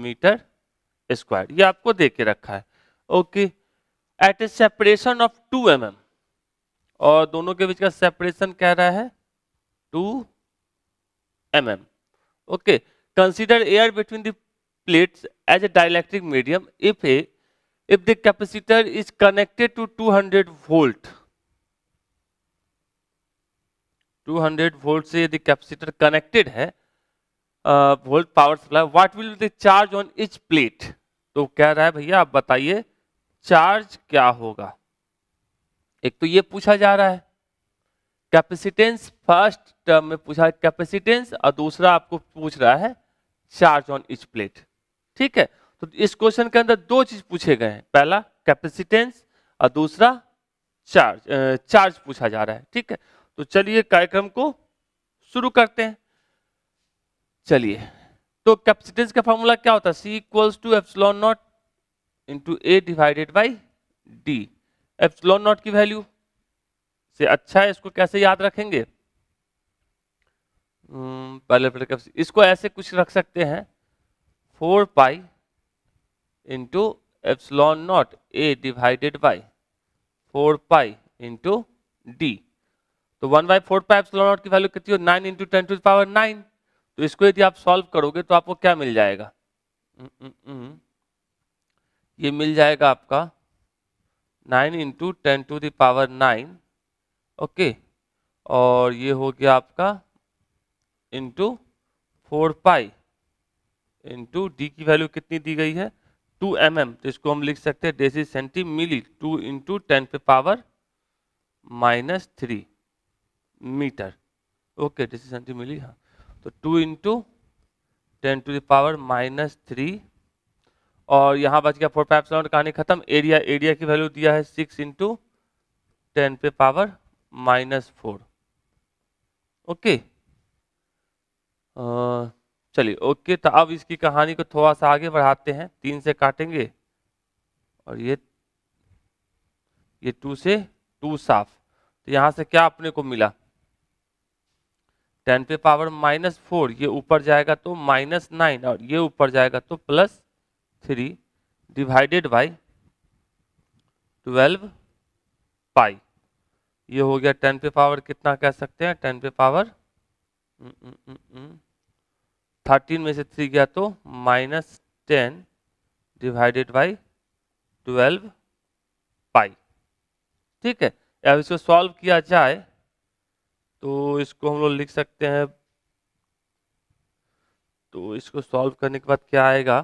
मीटर स्क्वायर ये आपको दे के रखा है okay at a separation of two M M और दोनों के बीच का सेपरेशन कह रहा है two M M okay consider air between the plates as a dielectric medium if a if is connected to two hundred 200 to 200 volt से यदि कैपेसिटर कनेक्टेड है volt power supply what will be the charge on each plate तो कह रहा है भैया आप बताइए चार्ज क्या होगा एक तो ये पूछा जा रहा है कैपेसिटेंस फर्स्ट टर्म में पूछा है कैपेसिटेंस और दूसरा आपको पूछ रहा है चार्ज ऑन इच प्लेट ठीक है तो इस क्वेश्चन के अंदर दो चीज पूछे गए हैं पहला कैपेसिटेंस और दूसरा चार्ज चार्ज पूछा जा रहा है ठीक है तो चलिए कार्यक्रम को शुरू करते हैं चलिए तो कैपेसिटेंस का फॉर्मूला क्या होता है C equals to epsilon naught into A divided by D epsilon naught की वैल्यू से अच्छा है इसको कैसे याद रखेंगे हम्म, पहले पहले कब इसको ऐसे कुछ रख सकते हैं four pi into epsilon naught A divided by four pi into D तो one by four pi epsilon naught की वैल्यू कितनी हो nine into ten to power nine तो इसको यदि आप सॉल्व करोगे तो आपको क्या मिल जाएगा हम्म, हम्म, हम्म। ये मिल जाएगा आपका nine into ten to the power nine okay और ये हो गया आपका into four pi into D की वैल्यू कितनी दी गई है टू एम एम तो इसको हम लिख सकते हैं deci centi milli two into ten पे power minus three metre okay deci centi milli हाँ तो two into ten to the power minus three और यहाँ बच गया फोर फाइव एप्सलॉन कहानी खत्म एरिया एरिया की वैल्यू दिया है सिक्स इंटू टेन पे पावर माइनस फोर ओके चलिए ओके तो अब इसकी कहानी को थोड़ा सा आगे बढ़ाते हैं तीन से काटेंगे और ये ये टू से टू साफ तो यहाँ से क्या अपने को मिला टेन पे पावर माइनस फोर ये ऊपर जाएगा तो माइनस नाइन और ये ऊपर जाएगा तो plus three divided by twelve pi ये हो गया टेन पे पावर कितना कह सकते हैं टेन पे पावर हम्म, हम्म, हम्म, थर्टीन में से थ्री गया तो minus ten divided by twelve pi ठीक है अब इसको सॉल्व किया जाए तो इसको हम लोग लिख सकते हैं तो इसको सॉल्व करने के बाद क्या आएगा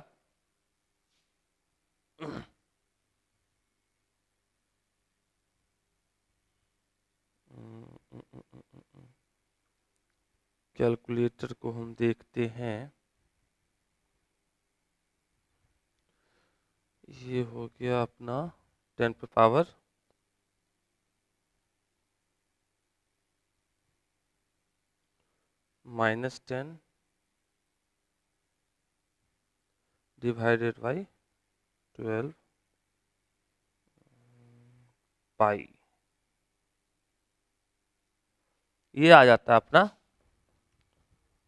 कैलकुलेटर को हम देखते हैं ये हो गया अपना टेन पे power minus ten divided by twelve pi ये आ जाता है अपना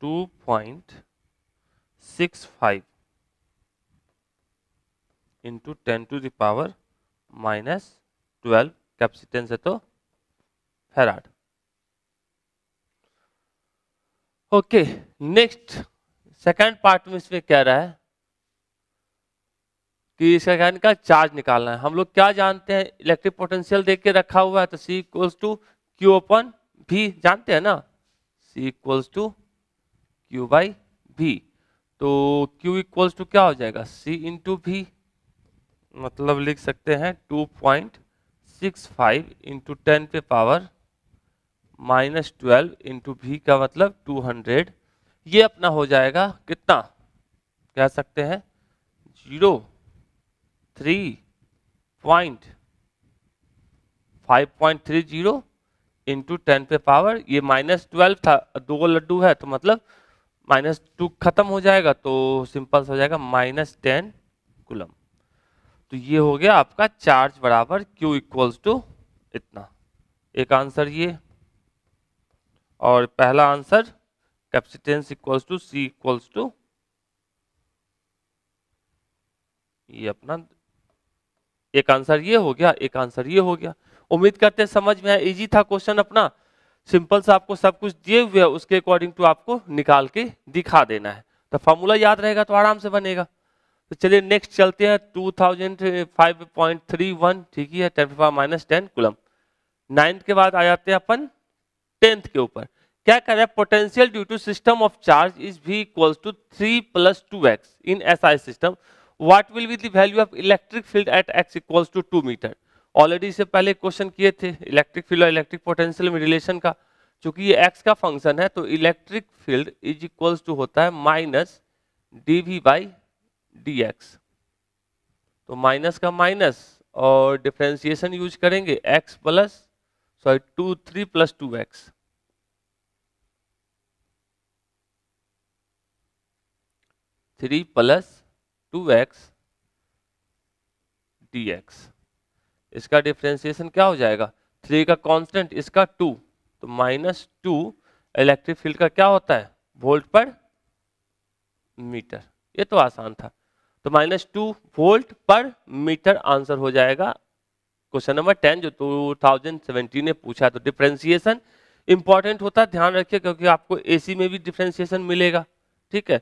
two point six five into ten to the power minus twelve capacitance है तो farad okay next second part में इसमें कह रहा है कि इसका कहने का चार्ज निकालना है हम लोग क्या जानते हैं इलेक्ट्रिक पोटेंशियल देख के रखा हुआ है तो C equals to Q upon V जानते हैं ना C equals to Q by V तो क्यू इक्वल्स टू क्या हो जाएगा सी इंटू भी मतलब लिख सकते हैं two point six five into ten पे power minus twelve into V का मतलब टू हंड्रेड ये अपना हो जाएगा कितना कह सकते हैं zero three point five point three zero into ten पे पावर ये माइनस ट्वेल्व था दो लड्डू है तो मतलब माइनस टू खत्म हो जाएगा तो सिंपल हो जाएगा माइनस टेन कुलम तो ये हो गया आपका चार्ज बराबर क्यू इक्वल्स टू इतना एक आंसर ये और पहला answer capacitance equals to C equals to ये अपना एक आंसर ये हो गया एक आंसर ये हो गया उम्मीद करते हैं समझ में आया इजी था क्वेश्चन अपना सिंपल सा आपको सब कुछ दिए हुए है उसके अकॉर्डिंग टू आपको निकाल के दिखा देना है तो फॉर्मूला याद रहेगा तो आराम से बनेगा तो चलिए नेक्स्ट चलते हैं two thousand five point three one ठीक है ten five minus ten coulomb ninth के बाद आ जाते हैं अपन टेंथ के ऊपर क्या कह रहा है potential due to system of charge is V equal to three plus two X in S I system what will be the value of electric field at X equal to two metre already इससे पहले question किए थे electric field और electric potential में relation का चूंकि ये X का फंक्शन है तो electric field is equal to होता है minus D V by D X तो माइनस का माइनस और डिफ्रेंसिएशन यूज करेंगे X plus So 2, 3 plus 2x. Three plus two X D X इसका डिफ्रेंसिएशन क्या हो जाएगा थ्री का कांस्टेंट इसका टू तो माइनस टू इलेक्ट्रिक फील्ड का क्या होता है वोल्ट पर मीटर ये तो आसान था तो माइनस टू वोल्ट पर मीटर आंसर हो जाएगा क्वेश्चन नंबर टेन जो टू थाउजेंड सेवेंटीन ने पूछा तो डिफ्रेंसिएशन इंपॉर्टेंट होता है ध्यान रखिए क्योंकि आपको एसी में भी डिफ्रेंसिएशन मिलेगा ठीक है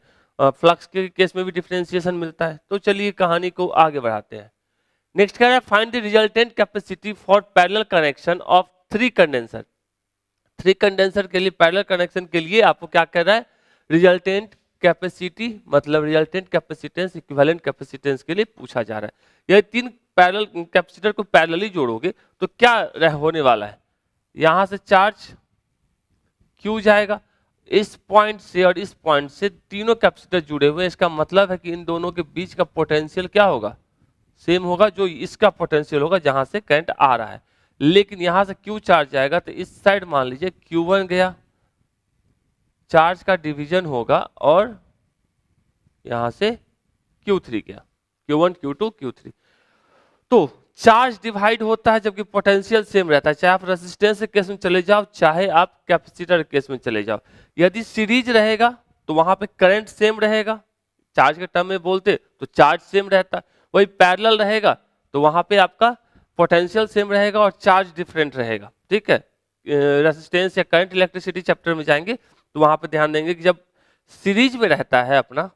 फ्लक्स के केस में भी डिफ्रेंसिएशन मिलता है तो चलिए कहानी को आगे बढ़ाते हैं नेक्स्ट क्या है find the resultant capacity for parallel connection of three condenser three condenser के लिए पैरल कनेक्शन के लिए आपको क्या कह रहा है रिजल्टेंट कैपेसिटी मतलब रिजल्टेंट कैपेसिटेंस इक्विवेलेंट कैपेसिटेंस के लिए पूछा जा रहा है यह तीन पैरल कैपेसिटर को ही जोड़ोगे तो क्या रह होने वाला है यहाँ से चार्ज क्यों जाएगा इस पॉइंट से और इस पॉइंट से तीनों कैपेसिटर जुड़े हुए हैं इसका मतलब है कि इन दोनों के बीच का पोटेंशियल क्या होगा सेम होगा जो इसका पोटेंशियल होगा जहां से करंट आ रहा है लेकिन यहां से क्यू चार्ज जाएगा तो इस साइड मान लीजिए क्यू वन गया चार्ज का डिवीजन होगा और यहां से क्यू थ्री गया Q one Q two Q three तो चार्ज डिवाइड होता है जबकि पोटेंशियल सेम रहता है चाहे आप रेसिस्टेंस के केस में चले जाओ चाहे आप कैपेसिटर के केस में चले जाओ यदि सीरीज रहेगा तो वहां पे करंट सेम रहेगा चार्ज के टर्म में बोलते तो चार्ज सेम रहता वही पैरेलल रहेगा तो वहां पे आपका पोटेंशियल सेम रहेगा और चार्ज डिफरेंट रहेगा ठीक है रेसिस्टेंस या करंट इलेक्ट्रिसिटी चैप्टर में जाएंगे तो वहां पर ध्यान देंगे कि जब सीरीज में रहता है अपना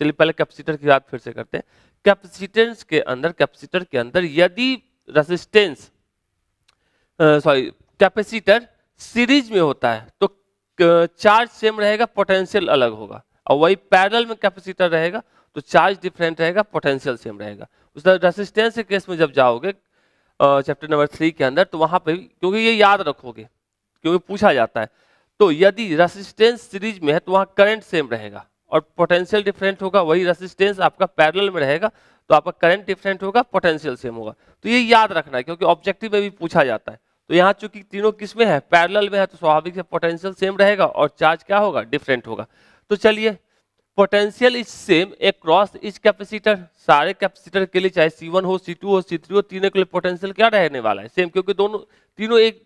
चलिए पहले कैपेसिटर की बात फिर से करते हैं कैपेसिटेंस के अंदर कैपेसिटर के अंदर यदि रेजिस्टेंस सॉरी कैपेसिटर सीरीज में होता है तो चार्ज सेम रहेगा पोटेंशियल अलग होगा और वही पैरल में कैपेसिटर रहेगा तो चार्ज डिफरेंट रहेगा पोटेंशियल सेम रहेगा उस रेसिस्टेंस के केस में जब जाओगे चैप्टर नंबर थ्री के अंदर तो वहां पर क्योंकि ये याद रखोगे क्योंकि पूछा जाता है तो यदि रेसिस्टेंस सीरीज में है तो वहां करंट सेम रहेगा और पोटेंशियल डिफरेंट होगा वही रेसिस्टेंस आपका पैरेलल में रहेगा तो आपका करंट डिफरेंट होगा पोटेंशियल सेम होगा तो ये याद रखना है क्योंकि ऑब्जेक्टिव में भी पूछा जाता है तो यहाँ चूंकि तीनों किस में है पैरेलल में है तो स्वाभाविक से पोटेंशियल सेम रहेगा और चार्ज क्या होगा डिफरेंट होगा तो चलिए potential is same across is capacitor सारे कैपेसिटर के लिए चाहे सी वन हो सी टू हो सी थ्री हो तीनों के लिए पोटेंशियल क्या रहने वाला है सेम क्योंकि दोनों तीनों एक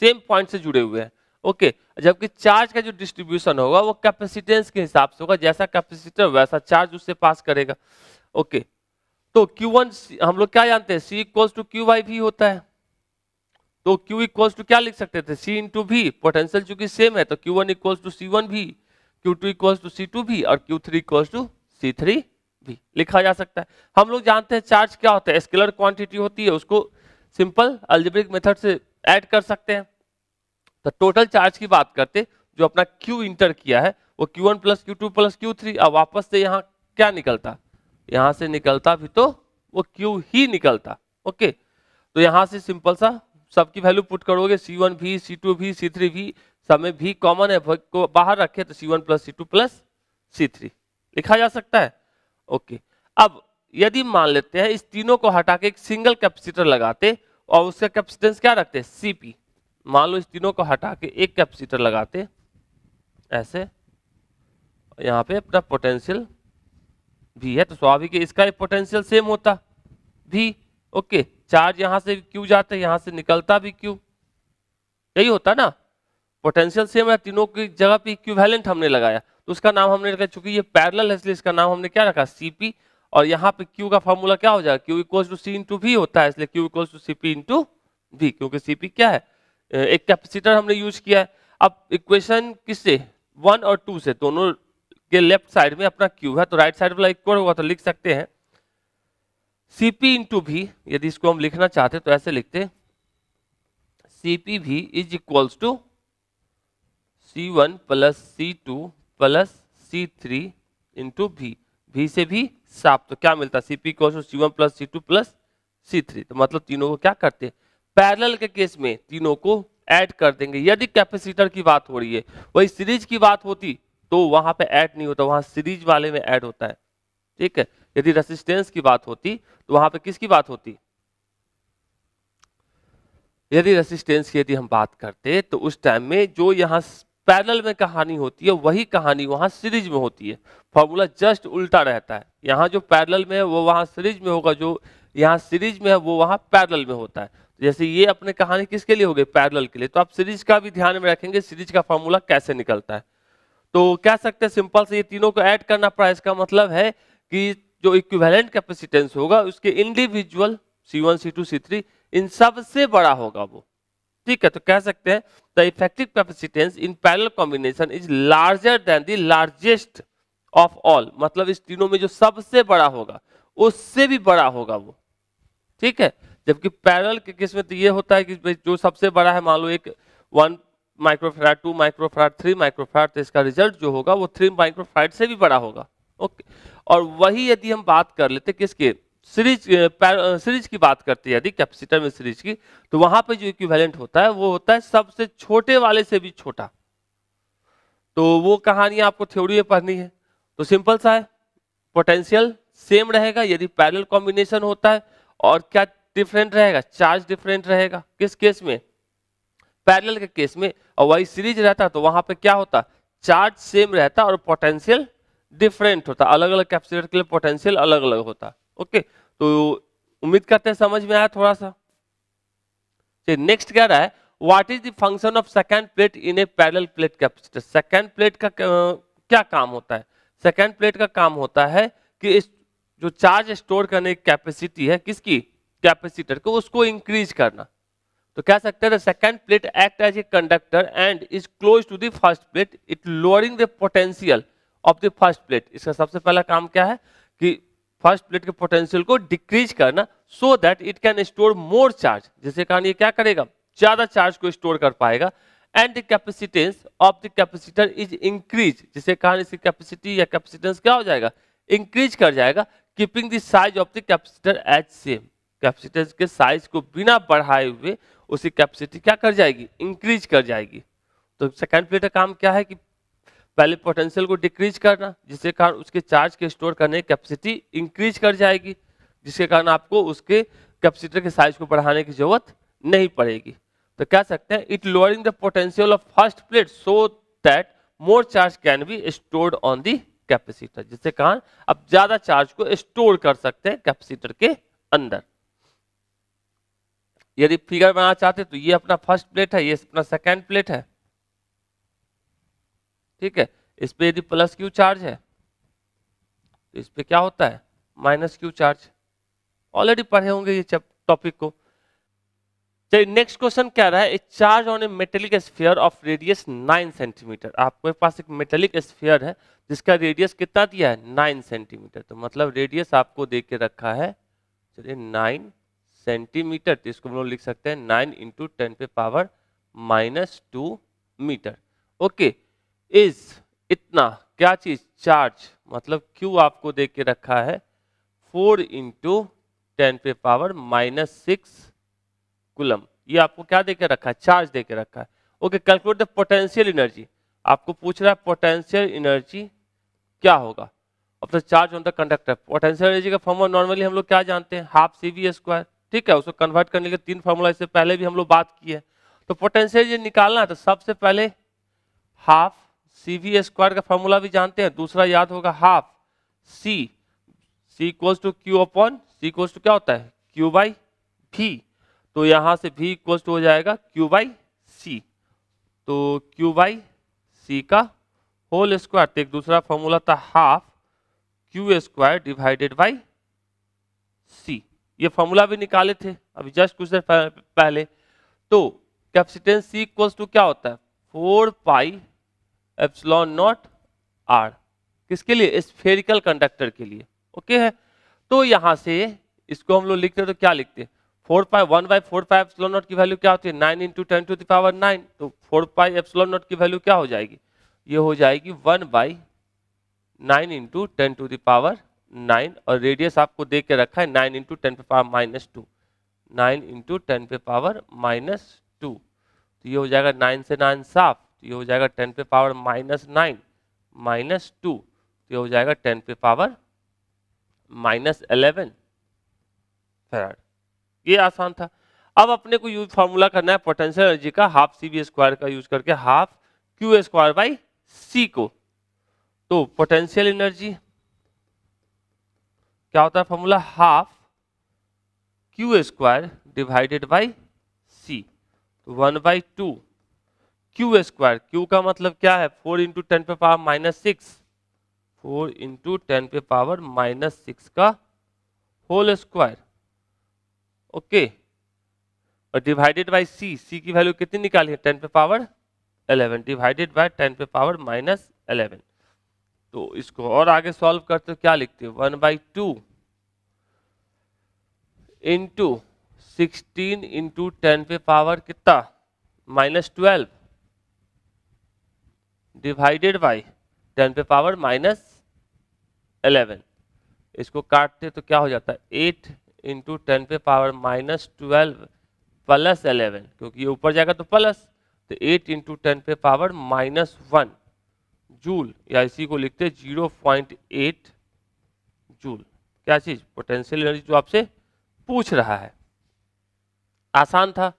सेम पॉइंट से जुड़े हुए हैं ओके जबकि चार्ज का जो डिस्ट्रीब्यूशन होगा वो कैपेसिटेंस के हिसाब से होगा जैसा कैपेसिटर वैसा चार्ज उससे पास करेगा ओके तो Q1 हम लोग क्या जानते हैं C equals to Q by V होता है तो Q इक्वल्स टू क्या लिख सकते थे C इंटू भी पोटेंशियल चूंकि सेम है तो Q1 one equals to C one V Q two equals to C two V और Q three equals to C three V लिखा जा सकता है हम लोग जानते हैं चार्ज क्या होता है स्केलर क्वांटिटी होती है उसको सिंपल अल्जेब्रिक मेथड से ऐड कर सकते हैं तो टोटल चार्ज की बात करते जो अपना Q इंटर किया है वो Q1 one plus Q two plus Q अब वापस से यहाँ क्या निकलता यहाँ से निकलता भी तो वो Q ही निकलता ओके तो यहाँ से सिंपल सा सबकी वैल्यू पुट करोगे सी वन भी सी टू भी सी थ्री भी सब में भी कॉमन है को बाहर रखे तो C one plus C two plus C three लिखा जा सकता है ओके अब यदि मान लेते हैं इस तीनों को हटा के एक सिंगल कैपेसिटर लगाते और उसका कैपेसिटेंस क्या रखते हैं सी मान लो इस तीनों को हटा के एक कैपेसिटर लगाते ऐसे यहाँ पे अपना पोटेंशियल भी है तो स्वाभाविक इसका पोटेंशियल सेम होता भी ओके चार्ज यहाँ से क्यू जाता है यहाँ से निकलता भी क्यों यही होता ना पोटेंशियल सेम है तीनों की जगह पे इक्विवेलेंट हमने लगाया तो उसका नाम हमने रखा चूंकि ये पैरल है इसलिए इसका नाम हमने क्या रखा सीपी और यहाँ पे क्यू का फॉर्मूला क्या हो जाएगा Q equals to C into V होता है इसलिए Q equals to P into V क्योंकि सीपी क्या है एक कैपेसिटर हमने यूज किया है अब इक्वेशन किससे वन और टू से दोनों के लेफ्ट साइड में अपना क्यू है तो राइट साइड वाला इक्वल होगा तो लिख सकते हैं सी पी इंटू भी यदि इसको हम लिखना चाहते तो ऐसे लिखते C P V is equals to C one plus C two plus C three into V V से भी साफ तो क्या मिलता है C P equals to C one plus C two plus C three तो मतलब तीनों को क्या करते हैं पैरेलल के केस में तीनों को ऐड कर देंगे यदि कैपेसिटर की बात हो रही है वही सीरीज की बात होती तो वहां पे ऐड नहीं होता वहां सीरीज वाले में ऐड होता है ठीक है यदि रेसिस्टेंस की बात होती तो वहां पे किसकी बात होती यदि रेसिस्टेंस की यदि हम बात करते तो उस टाइम में जो यहां पैरेलल में कहानी होती है वही कहानी वहां सीरीज में होती है फॉर्मूला जस्ट उल्टा रहता है यहां जो पैरेलल में है वो वहां सीरीज में होगा जो यहां सीरीज में है वो वहां पैरेलल में होता है जैसे ये अपने कहानी किसके लिए हो गई पैरल के लिए तो आप सीरीज का भी ध्यान में रखेंगे सीरीज का फॉर्मूला कैसे निकलता है तो कह सकते हैं सिंपल से ये तीनों को ऐड करना पड़ा इसका मतलब है कि जो इक्विवेलेंट कैपेसिटेंस होगा उसके इंडिविजुअल C1, C2, C3 इन सब से बड़ा होगा वो ठीक है तो कह सकते हैं the effective capacitance in parallel combination is larger than largest largest of all मतलब इस तीनों में जो सबसे बड़ा होगा उससे भी बड़ा होगा वो ठीक है जबकि पैरल की किस्मत तो ये होता है कि जो सबसे बड़ा है मान लो एक one microfarad two microfarad three microfarad तो इसका रिजल्ट जो होगा वो थ्री माइक्रोफ्राइड से भी बड़ा होगा ओके और वही यदि हम बात कर लेते किसके सीरीज सीरीज की बात करते हैं यदि कैपेसिटर में सीरीज की तो वहां पे जो इक्विवेलेंट होता है वो होता है सबसे छोटे वाले से भी छोटा तो वो कहानियां आपको थ्योरी में पढ़नी है तो सिंपल सा है पोटेंशियल सेम रहेगा यदि पैरेलल कॉम्बिनेशन होता है और क्या डिफरेंट रहेगा चार्ज डिफरेंट रहेगा किस केस में पैरेलल के केस में और वही सीरीज रहता तो वहां पे क्या होता चार्ज सेम रहता और पोटेंशियल डिफरेंट होता अलग अलग कैपेसिटर के लिए पोटेंशियल अलग अलग होता ओके तो उम्मीद करते हैं समझ में आया थोड़ा सा तो नेक्स्ट क्या रहा है what is the function of second plate in a parallel plate capacitor second plate का क्या काम होता है सेकेंड प्लेट का काम होता है कि इस जो चार्ज स्टोर करने की कैपेसिटी है किसकी कैपेसिटर को उसको इंक्रीज करना तो कह सकते हैं second plate act as a conductor and is close to the first plate it lowering the potential of the first plate इसका सबसे पहला काम क्या है कि फर्स्ट प्लेट के पोटेंशियल को डिक्रीज करना so that it can store more charge जिसके कारण ये क्या करेगा ज्यादा चार्ज को स्टोर कर पाएगा and the capacitance of the capacitor is increase जिसके कारण इसकी कैपेसिटी या कैपेसिटेंस क्या हो जाएगा इंक्रीज कर जाएगा keeping the size of the capacitor as same capacitance के साइज को बिना बढ़ाए हुए उसकी कैपेसिटी क्या कर जाएगी इंक्रीज कर जाएगी तो सेकेंड प्लेट का काम क्या है कि पहले पोटेंशियल को डिक्रीज करना जिसके कारण उसके चार्ज के स्टोर करने की कैपेसिटी इंक्रीज कर जाएगी जिसके कारण आपको उसके कैपेसिटर के साइज को बढ़ाने की जरूरत नहीं पड़ेगी तो कह सकते हैं it lowering the potential of first plate so that more charge can be stored on the capacitor जिसके कारण आप ज़्यादा चार्ज को स्टोर कर सकते हैं कैपेसिटर के अंदर यदि फिगर बनाना चाहते तो ये अपना फर्स्ट प्लेट है ये अपना सेकेंड प्लेट है ठीक है इस पर यदि प्लस क्यू चार्ज है तो इस पर क्या होता है माइनस क्यू चार्ज ऑलरेडी पढ़े होंगे ये टॉपिक को चलिए नेक्स्ट क्वेश्चन क्या रहा है charge on a metallic sphere of radius nine centimetre आपके पास एक मेटेलिक स्फीयर है जिसका रेडियस कितना दिया है नाइन सेंटीमीटर तो मतलब रेडियस आपको दे के रखा है चलिए 9 सेंटीमीटर तो इसको हम लोग लिख सकते हैं नाइन इंटू टेन पे power minus two metre okay is इतना क्या चीज चार्ज मतलब क्यू आपको दे के रखा है फोर इंटू टेन पे पावर माइनस सिक्स कुलम ये आपको क्या दे के रखा है चार्ज दे के रखा है okay calculate the potential energy आपको पूछ रहा है पोटेंशियल एनर्जी क्या होगा अब तो charge on the conductor potential energy का फॉर्मूला नॉर्मली हम लोग क्या जानते हैं हाफ सी वी स्क्वायर ठीक है उसको कन्वर्ट करने के तीन फार्मूला इससे पहले भी हम लोग बात की है तो पोटेंशियल ये निकालना है तो सबसे पहले हाफ सी वी स्क्वायर का फॉर्मूला भी जानते हैं दूसरा याद होगा half C C equals to Q upon C equals to क्या होता है क्यू बाई भी तो यहाँ से भी इक्वल्स टू हो जाएगा क्यू बाई सी तो क्यू बाई सी का होल स्क्वायर तो एक दूसरा फॉर्मूला था half Q square divided by C ये फॉर्मूला भी निकाले थे अभी जस्ट कुछ देर पहले तो कैप्सिटेंस सी इक्वल्स टू क्या होता है four pi epsilon naught r किसके लिए स्फेरिकल कंडक्टर के लिए ओके है तो यहाँ से इसको हम लोग लिखते हैं तो क्या लिखते हैं four pi one by four pi epsilon naught की वैल्यू क्या होती है nine into ten to the power nine तो फोर पाई एप्सलॉन नॉट की वैल्यू क्या हो जाएगी ये हो जाएगी one by nine into ten to the power nine और रेडियस आपको दे के रखा है नाइन इंटू टेन पे power minus two nine into ten पे पावर माइनस टू तो ये हो जाएगा नाइन से नाइन साफ तो ये हो जाएगा टेन पे power minus nine minus two तो ये हो जाएगा टेन पे पावर माइनस एलेवन फैराड ये आसान था अब अपने को यूज फार्मूला करना है पोटेंशियल एनर्जी का हाफ सी बी स्क्वायर का यूज करके half Q square by C को तो पोटेंशियल एनर्जी क्या होता है formula half Q square divided by C तो one by two Q square Q का मतलब क्या है फोर इंटू टेन पे power minus six four into ten पे पावर माइनस सिक्स का होल स्क्वायर ओके और डिवाइडेड बाय सी सी की वैल्यू कितनी निकाली है टेन पे पावर 11 डिवाइडेड बाय 10 पे पावर माइनस एलेवन तो इसको और आगे सॉल्व करते क्या लिखते हैं one by two into sixteen into ten पे पावर कितना minus twelve divided by ten पे पावर माइनस एलेवन इसको काटते तो क्या हो जाता है एट इंटू टेन पे power minus twelve plus eleven क्योंकि ये ऊपर जाएगा तो प्लस तो एट इंटू टेन पे पावर माइनस वन जूल या इसी को लिखते हैं जीरो पॉइंट एट जूल क्या चीज़ पोटेंशियल एनर्जी जो आपसे पूछ रहा है आसान था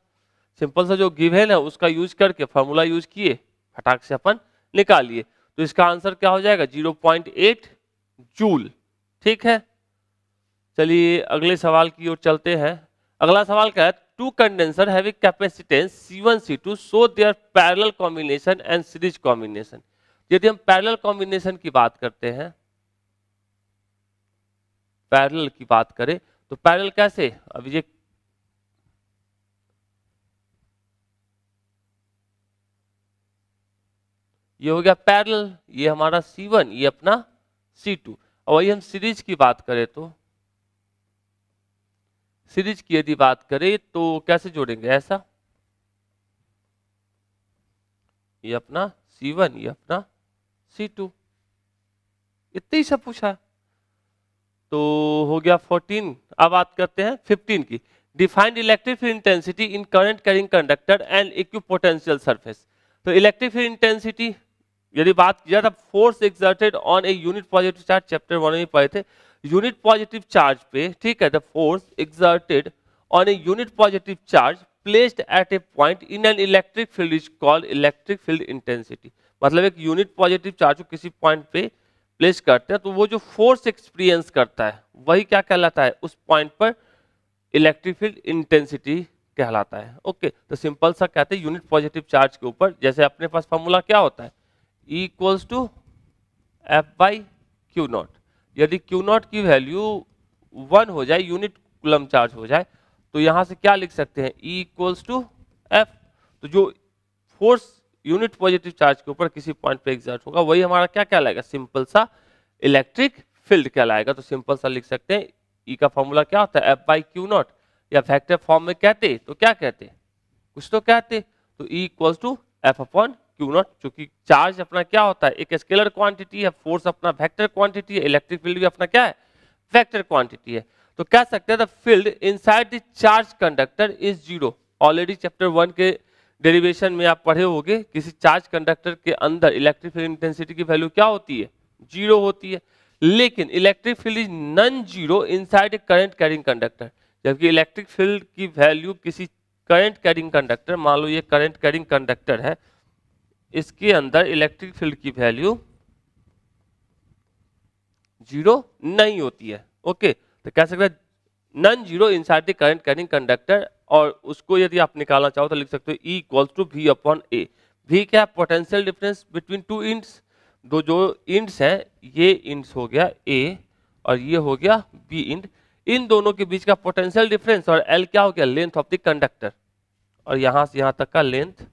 सिंपल सा जो गिवेन है उसका यूज करके फॉर्मूला यूज किए फटाक से अपन निकालिए तो इसका आंसर क्या हो जाएगा जीरो पॉइंट एट जूल ठीक है चलिए अगले सवाल की ओर चलते हैं अगला सवाल क्या है two condenser having capacitance C1 C2 so their parallel combination and series combination यदि हम पैरेलल कॉम्बिनेशन की बात करते हैं पैरेलल की बात करें तो पैरेलल कैसे अभी ये ये हो गया पैरेलल ये हमारा C1 ये अपना C2 और वही हम सीरीज की बात करें तो सीरीज की यदि बात करें तो कैसे जोड़ेंगे ऐसा ये अपना C1 ये अपना C2 इतने ही सब पूछा तो हो गया 14 अब बात करते हैं 15 की defined electric field intensity in current carrying conductor and equipotential surface तो इलेक्ट्रिक फील्ड इंटेंसिटी यदि बात किया था force exerted on a unit positive charge chapter one में पढ़े थे यूनिट पॉजिटिव चार्ज पे ठीक है the force exerted on a unit positive charge placed at a point in an electric field is called electric field intensity मतलब एक unit positive charge को किसी पॉइंट पे प्लेस करते हैं तो वो जो फोर्स एक्सपीरियंस करता है वही क्या कहलाता है उस पॉइंट पर इलेक्ट्रिक फील्ड इंटेंसिटी कहलाता है ओके तो सिंपल सा कहते हैं यूनिट पॉजिटिव चार्ज के ऊपर जैसे अपने पास फॉर्मूला क्या होता है equals to F by Q naught यदि क्यू नॉट की वैल्यू वन हो जाए यूनिट कुलम चार्ज हो जाए तो यहाँ से क्या लिख सकते हैं ई इक्वल्स टू एफ तो जो फोर्स यूनिट पॉजिटिव चार्ज के ऊपर किसी पॉइंट पे एग्जर्ट होगा वही हमारा क्या क्या लाएगा सिंपल सा इलेक्ट्रिक फील्ड क्या लाएगा तो सिंपल सा लिख सकते हैं ई e का फॉर्मूला क्या होता है एफ बाई क्यू नॉट या फैक्टर फॉर्म में कहते तो क्या कहते कुछ तो कहते तो E equals to F upon Q naught चूंकि चार्ज अपना क्या होता है एक स्केलर क्वांटिटी है फोर्स अपना वेक्टर क्वांटिटी है इलेक्ट्रिक फील्ड भी अपना क्या है वेक्टर क्वांटिटी है तो कह सकते हैं the field inside the charge conductor is zero already chapter one के डेरिवेशन में आप पढ़े होंगे किसी चार्ज कंडक्टर के अंदर इलेक्ट्रिक फील्ड इंटेंसिटी की वैल्यू क्या होती है जीरो होती है लेकिन electric field is non zero inside a current carrying conductor जबकि इलेक्ट्रिक फील्ड की वैल्यू किसी करंट कैरिंग कंडक्टर मान लो ये करंट कैरिंग कंडक्टर है इसके अंदर इलेक्ट्रिक फील्ड की वैल्यू जीरो नहीं होती है ओके तो कह सकते non zero zero inside the current carrying conductor और उसको यदि आप निकालना चाहो तो लिख सकते हो E equals to V upon a V क्या potential difference between two ends दो जो इंट्स हैं ये इंट्स हो गया ए और ये हो गया बी इंट इन दोनों के बीच का पोटेंशियल डिफरेंस और एल क्या हो गया लेंथ ऑफ द कंडक्टर और यहाँ से यहाँ तक का लेंथ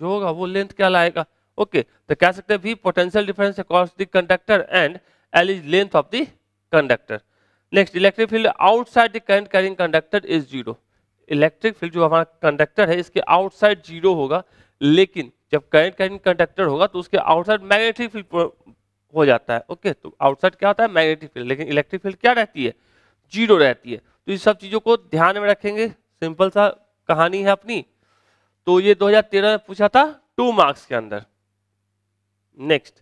जो होगा वो लेंथ क्या लाएगा ओके तो कह सकते हैं V potential difference across the conductor and L is length of the conductor next electric field outside the current carrying conductor is zero electric field जो हमारा कंडक्टर है इसके आउटसाइड जीरो होगा लेकिन जब करंट करंट कंडक्टर होगा तो उसके आउटसाइड मैग्नेटिक फील्ड हो जाता है ओके तो आउटसाइड क्या होता है मैग्नेटिक फील्ड लेकिन इलेक्ट्रिक फील्ड क्या रहती है जीरो रहती है तो इस सब चीज़ों को ध्यान में रखेंगे सिंपल सा कहानी है अपनी तो ये 2013 में पूछा था टू मार्क्स के अंदर नेक्स्ट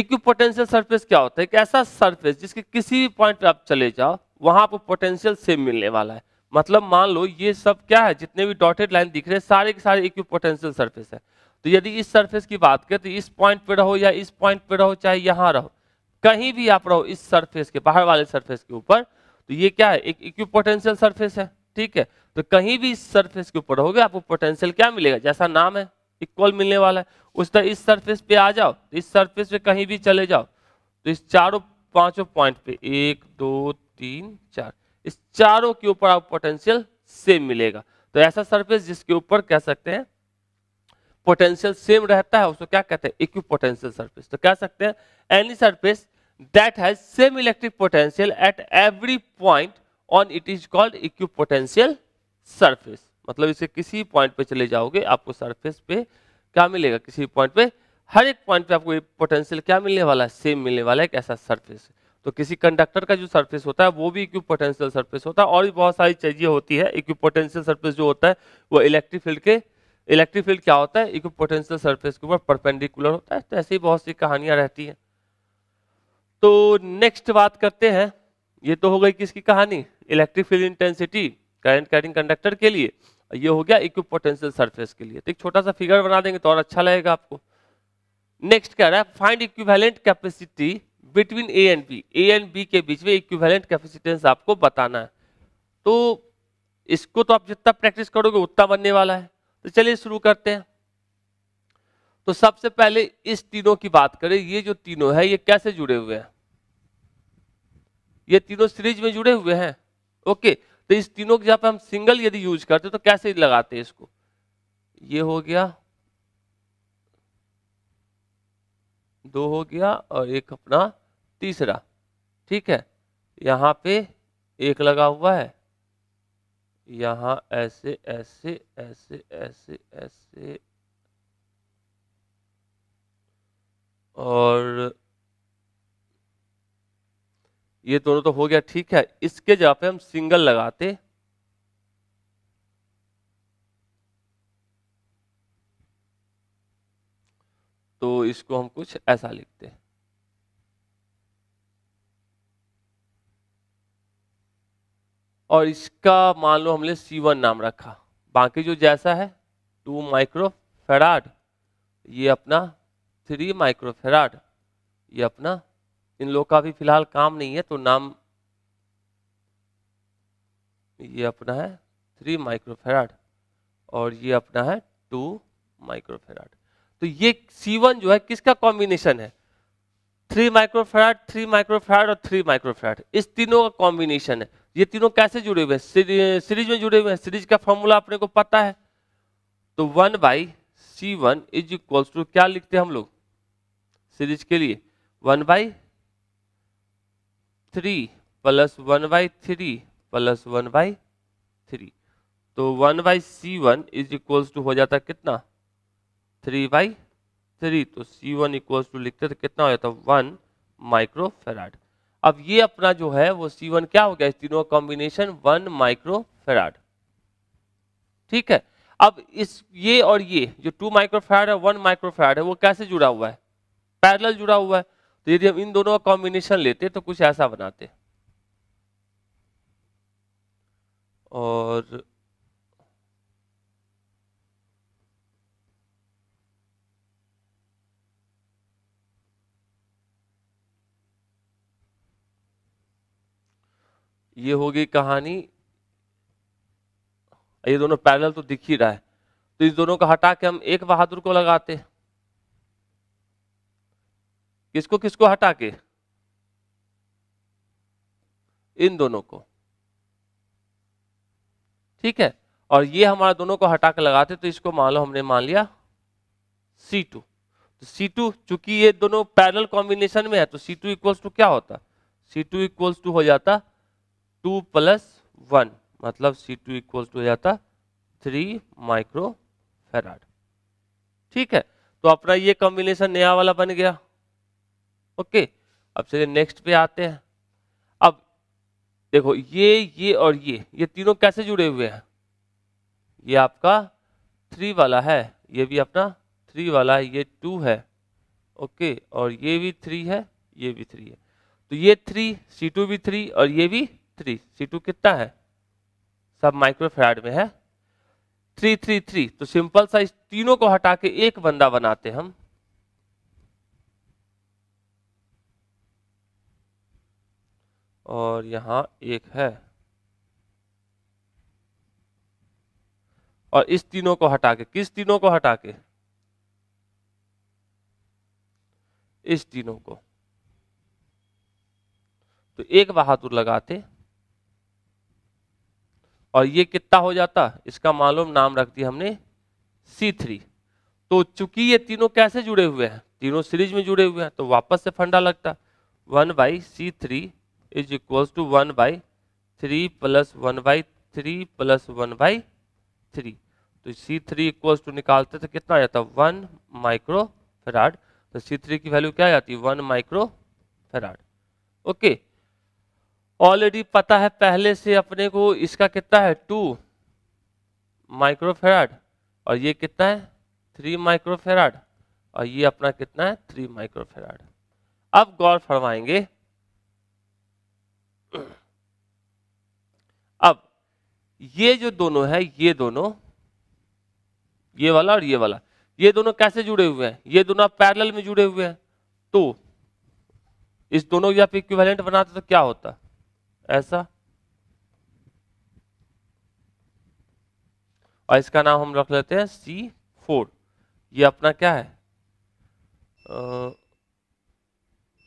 इक्विपोटेंशियल सरफेस क्या होता है एक ऐसा सरफेस जिसके किसी भी पॉइंट पर आप चले जाओ वहां आपको पोटेंशियल सेम मिलने वाला है मतलब मान लो ये सब क्या है जितने भी डॉटेड लाइन दिख रहे हैं सारे के सारे इक्वी पोटेंशियल सर्फेस है तो यदि इस सरफेस की बात करें तो इस पॉइंट पे रहो या इस पॉइंट पे रहो चाहे यहाँ रहो कहीं भी आप रहो इस सरफेस के बाहर वाले सरफेस के ऊपर तो ये क्या है एक इक्वी पोटेंशियल सरफेस है ठीक है तो कहीं भी इस सरफेस के ऊपर रहोगे आपको पोटेंशियल क्या मिलेगा जैसा नाम है इक्वल मिलने वाला है उस तरह इस सर्फेस पे आ जाओ तो इस सर्फेस पे कहीं भी चले जाओ तो इस चारों पांचों पॉइंट पे एक दो तीन चार इस चारों के ऊपर आपको पोटेंशियल सेम मिलेगा तो ऐसा सरफेस जिसके ऊपर कह सकते हैं पोटेंशियल सेम रहता है उसको क्या कहते हैं इक्वी पोटेंशियल सर्फेस तो कह सकते हैं any surface that has same electric potential at every point on it is called equipotential surface मतलब इसे किसी पॉइंट पे चले जाओगे आपको सरफेस पे क्या मिलेगा किसी पॉइंट पे हर एक पॉइंट पे आपको पोटेंशियल क्या मिलने वाला है सेम मिलने वाला है एक ऐसा सरफेस तो किसी कंडक्टर का जो सरफेस होता है वो भी इक्विपोटेंशियल सरफेस होता है और भी बहुत सारी चीज़ें होती है इक्विपोटेंशियल सरफेस जो होता है वो इलेक्ट्रिक फील्ड के इलेक्ट्रिक फील्ड क्या होता है इक्विपोटेंशियल सरफेस के ऊपर परपेंडिकुलर होता है तो ऐसी बहुत सी कहानियाँ रहती हैं तो नेक्स्ट बात करते हैं ये तो हो गई किसकी कहानी electric field intensity current carrying conductor के लिए ये हो गया इक्विपोटेंशियल सरफेस के लिए तो एक छोटा सा फिगर बना देंगे तो और अच्छा लगेगा आपको नेक्स्ट कह रहा है find equivalent capacity between A and B A and B के बीच में इक्विवेलेंट कैपेसिटेंस आपको बताना है तो इसको तो आप जितना प्रैक्टिस करोगे उतना बनने वाला है तो चलिए शुरू करते हैं तो सबसे पहले इस तीनों की बात करें ये जो तीनों है ये कैसे जुड़े हुए हैं ये तीनों सीरीज में जुड़े हुए हैं ओके तो इस तीनों के जहां पर हम सिंगल यदि यूज करते तो कैसे लगाते हैं इसको ये हो गया दो हो गया और एक अपना तीसरा ठीक है यहाँ पे एक लगा हुआ है यहाँ ऐसे ऐसे ऐसे ऐसे ऐसे और ये दोनों तो हो गया ठीक है इसके जगह पे हम सिंगल लगाते तो इसको हम कुछ ऐसा लिखते हैं और इसका मान लो हमने C1 नाम रखा बाकी जो जैसा है टू माइक्रोफेराड ये अपना थ्री माइक्रोफेराड ये अपना इन लोग का भी फिलहाल काम नहीं है तो नाम ये अपना है थ्री माइक्रोफेराड और ये अपना है टू माइक्रोफेराड तो ये C1 जो है किसका कॉम्बिनेशन है थ्री माइक्रोफेराड थ्री माइक्रोफेराड और थ्री माइक्रोफेराड इस तीनों का कॉम्बिनेशन है ये तीनों कैसे जुड़े हुए हैं सीरीज में जुड़े हुए हैं सीरीज का फॉर्मूला अपने को पता है तो one by C one is equals to क्या लिखते हैं हम लोग सीरीज के लिए one by three plus one by three plus one by three तो one by C one is equals to हो जाता कितना थ्री बाई थ्री तो सी वन इक्वल्स टू लिखते तो कितना हो जाता वन माइक्रो फेराड अब ये अपना जो है वो सी वन क्या हो गया इस तीनों कॉम्बिनेशन वन माइक्रो फेराड ठीक है अब इस ये और ये जो टू माइक्रो फेराड है वन माइक्रो फेराड है वो कैसे जुड़ा हुआ है पैरेलल जुड़ा हुआ है तो यदि हम इन दोनों का कॉम्बिनेशन लेते तो कुछ ऐसा बनाते और ये होगी कहानी ये दोनों पैनल तो दिख ही रहा है तो इस दोनों को हटा के हम एक बहादुर को लगाते किसको किसको हटा के इन दोनों को ठीक है और ये हमारा दोनों को हटा के लगाते तो इसको मान लो हमने मान लिया सी टू तो सी टू चूंकि ये दोनों पैरल कॉम्बिनेशन में है तो सी टू इक्वल्स टू क्या होता सी टू इक्वल्स टू हो जाता टू प्लस वन मतलब सी टू इक्वल टू हो जाता थ्री माइक्रो फेराड ठीक है तो अपना ये कॉम्बिनेशन नया वाला बन गया ओके अब चलिए नेक्स्ट पे आते हैं अब देखो ये ये और ये ये तीनों कैसे जुड़े हुए हैं ये आपका थ्री वाला है ये भी अपना थ्री वाला है ये टू है ओके और ये भी थ्री है ये भी थ्री है तो ये थ्री सी टू भी थ्री और ये भी थ्री सी टू कितना है सब माइक्रोफेराड में है थ्री थ्री थ्री तो सिंपल साइज तीनों को हटा के एक बंदा बनाते हम और यहां एक है और इस तीनों को हटा के किस तीनों को हटा के इस तीनों को तो एक बहादुर लगाते और ये कितना हो जाता इसका मालूम नाम रख दिया हमने सी थ्री तो चूंकि ये तीनों कैसे जुड़े हुए हैं तीनों सीरीज में जुड़े हुए हैं तो वापस से फंडा लगता one by C three is equals to one by three plus one by three plus one by three तो सी थ्री इक्वल्स टू निकालते तो कितना आ जाता वन माइक्रो फेराड तो सी थ्री की वैल्यू क्या आ जाती है one micro farad okay already पता है पहले से अपने को इसका कितना है टू माइक्रोफेराड और ये कितना है थ्री माइक्रोफेराड और ये अपना कितना है थ्री माइक्रोफेराड अब गौर फरमाएंगे अब ये जो दोनों है ये दोनों ये वाला और ये वाला ये दोनों कैसे जुड़े हुए हैं ये दोनों पैरेलल में जुड़े हुए हैं तो इस दोनों के आप इक्विवेलेंट बनाते तो क्या होता ऐसा और इसका नाम हम रख लेते हैं सी फोर ये अपना क्या है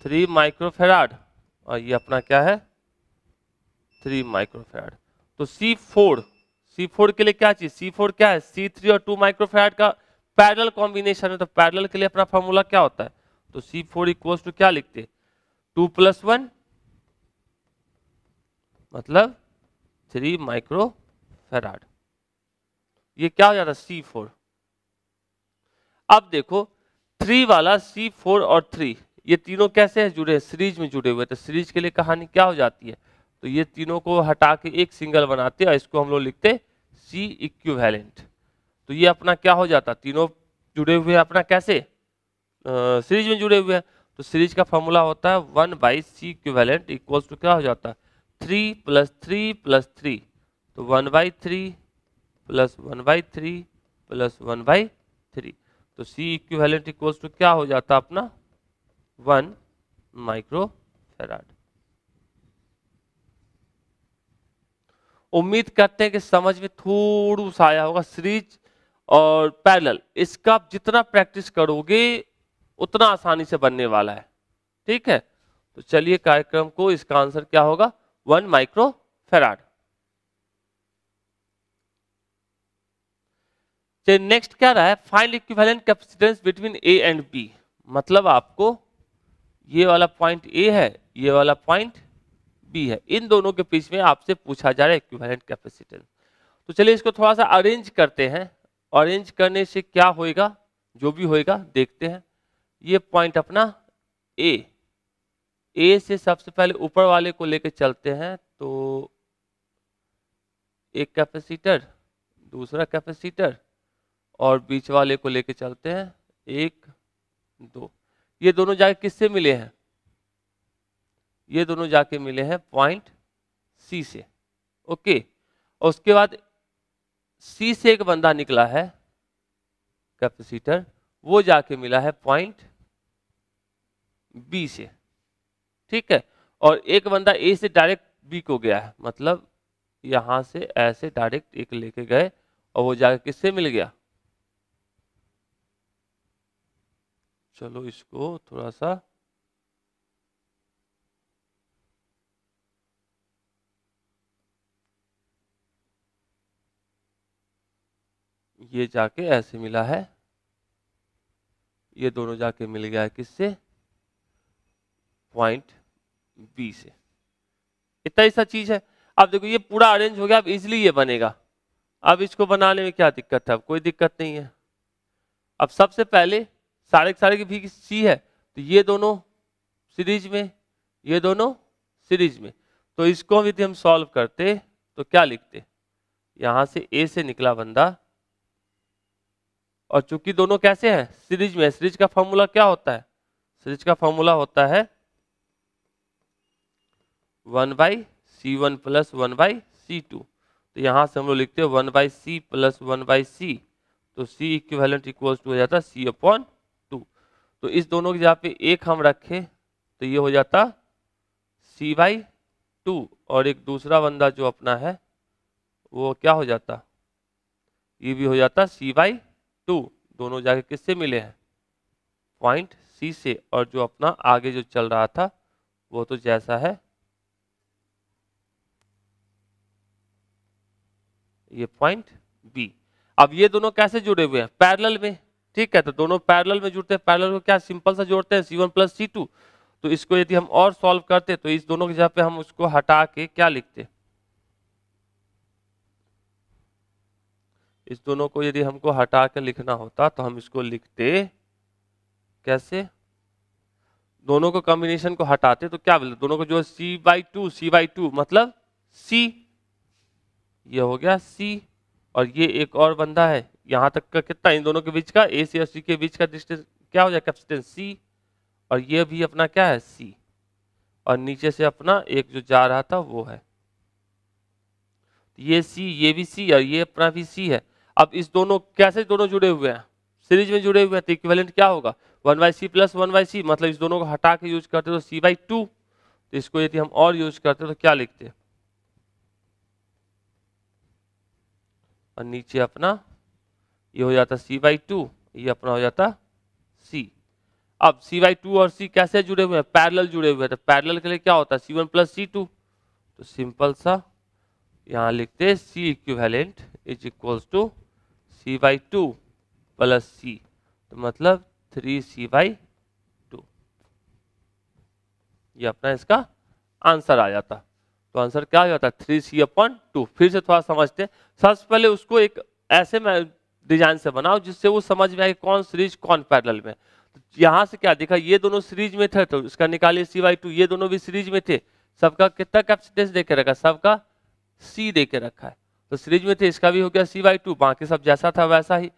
थ्री माइक्रोफेराड और ये अपना क्या है थ्री माइक्रोफेराड तो सी फोर सी फोर के लिए क्या चीज सी फोर क्या है सी थ्री और टू माइक्रोफेराड का पैरल कॉम्बिनेशन है तो पैरल के लिए अपना फॉर्मूला क्या होता है तो सी फोर इक्वल्स टू क्या लिखते टू प्लस वन मतलब थ्री माइक्रो फेराड ये क्या हो जाता सी फोर अब देखो थ्री वाला सी फोर और थ्री ये तीनों कैसे हैं जुड़े हैं सीरीज में जुड़े हुए तो सीरीज के लिए कहानी क्या हो जाती है तो ये तीनों को हटा के एक सिंगल बनाते और इसको हम लोग लिखते सी इक्वेलेंट तो ये अपना क्या हो जाता तीनों जुड़े हुए हैं अपना कैसे सीरीज में जुड़े हुए हैं तो सीरीज का फॉर्मूला होता है one by C equivalent equals to क्या हो जाता है three plus three plus three तो one by three plus one by three plus one by three तो सी इक्वेलेंट इक्वल्स टू क्या हो जाता अपना वन माइक्रो फेराड उम्मीद करते हैं कि समझ में थोड़ा सा आया होगा सीरीज और पैरेलल इसका आप जितना प्रैक्टिस करोगे उतना आसानी से बनने वाला है ठीक है तो चलिए कार्यक्रम को इसका आंसर क्या होगा वन माइक्रो फेराड नेक्स्ट तो क्या रहा है find equivalent capacitance between A and B मतलब आपको ये वाला पॉइंट ए है ये वाला पॉइंट बी है इन दोनों के बीच में आपसे पूछा जा रहा है इक्विवेलेंट कैपेसिटेंस तो चलिए इसको थोड़ा सा अरेंज करते हैं अरेंज करने से क्या होएगा जो भी होएगा देखते हैं ये पॉइंट अपना ए ए से सबसे पहले ऊपर वाले को लेकर चलते हैं तो एक कैपेसिटर दूसरा कैपेसिटर और बीच वाले को लेकर चलते हैं एक दो ये दोनों जाके किससे मिले हैं ये दोनों जाके मिले हैं पॉइंट सी से ओके और उसके बाद सी से एक बंदा निकला है कैपेसिटर वो जाके मिला है पॉइंट बी से ठीक है और एक बंदा ए से डायरेक्ट बी को गया है मतलब यहां से ऐसे डायरेक्ट एक लेके गए और वो जाकर किससे मिल गया चलो इसको थोड़ा सा ये जाके ऐसे मिला है ये दोनों जाके मिल गया है किससे पॉइंट बी से इतना ही सा चीज है अब देखो ये पूरा अरेंज हो गया अब इजिली ये बनेगा अब इसको बनाने में क्या दिक्कत है अब कोई दिक्कत नहीं है अब सबसे पहले सारे सारे की भी सी है तो ये दोनों सीरीज में ये दोनों सीरीज में तो इसको यदि हम सॉल्व करते तो क्या लिखते यहां से ए से निकला बंदा और चूंकि दोनों कैसे हैं सीरीज में सीरीज का फॉर्मूला क्या होता है सीरीज का फॉर्मूला होता है one by C one plus one by C two तो यहाँ से हम लोग लिखते हैं one by C plus one by C तो सी इक्वेलेंट इक्वल्स टू हो जाता सी अपॉन टू तो इस दोनों की जहाँ पे एक हम रखें तो ये हो जाता सी बाई टू और एक दूसरा बंदा जो अपना है वो क्या हो जाता ये भी हो जाता सी बाई टू दोनों जाके किससे मिले हैं पॉइंट सी से और जो अपना आगे जो चल रहा था वो तो जैसा है ये पॉइंट बी अब ये दोनों कैसे जुड़े हुए हैं पैरेलल में ठीक है तो दोनों पैरेलल में जुड़ते हैं पैरेलल को क्या सिंपल सा जोड़ते हैं C one plus C two तो इसको यदि हम और सॉल्व करते तो इस दोनों की जगह पे हम उसको हटा के क्या लिखते इस दोनों को यदि हमको हटा के लिखना होता तो हम इसको लिखते कैसे दोनों को कॉम्बिनेशन को हटाते तो क्या बोलते दोनों को जो है C by two C by two मतलब सी ये हो गया सी और ये एक और बंदा है यहाँ तक का कितना इन दोनों के बीच का ए सी और सी के बीच का डिस्टेंस क्या हो जाए कैपेसिटेंस सी और ये भी अपना क्या है सी और नीचे से अपना एक जो जा रहा था वो है ये सी ये भी सी और ये अपना भी सी है अब इस दोनों कैसे दोनों जुड़े हुए हैं सीरीज में जुड़े हुए हैं तो इक्विवेलेंट क्या होगा one by C plus one by C मतलब इस दोनों को हटा के यूज करते तो सी बाई टू तो इसको यदि हम और यूज करते तो क्या लिखते हैं और नीचे अपना ये हो जाता सी बाई टू ये अपना हो जाता सी अब सी बाई टू और सी कैसे जुड़े हुए हैं पैरल जुड़े हुए हैं तो पैरल के लिए क्या होता है C one plus C two तो सिंपल सा यहाँ लिखते C equivalent is equals to C by two plus C तो मतलब थ्री सी बाई टू ये अपना इसका आंसर आ जाता तो आंसर क्या हो जाता है थ्री सी अपन टू फिर से थोड़ा समझते हैं सबसे पहले उसको एक ऐसे में डिजाइन से बनाओ जिससे वो समझ में आए कौन सीरीज कौन पैरल में तो यहाँ से क्या देखा ये दोनों सीरीज में थे तो इसका निकालिए सी वाई टू ये दोनों भी सीरीज में थे सबका कितना कैपेसिटेंस दे रखा सबका सी दे के रखा है तो सीरीज में थे इसका भी हो गया सी वाई टू बाकी सब जैसा था वैसा ही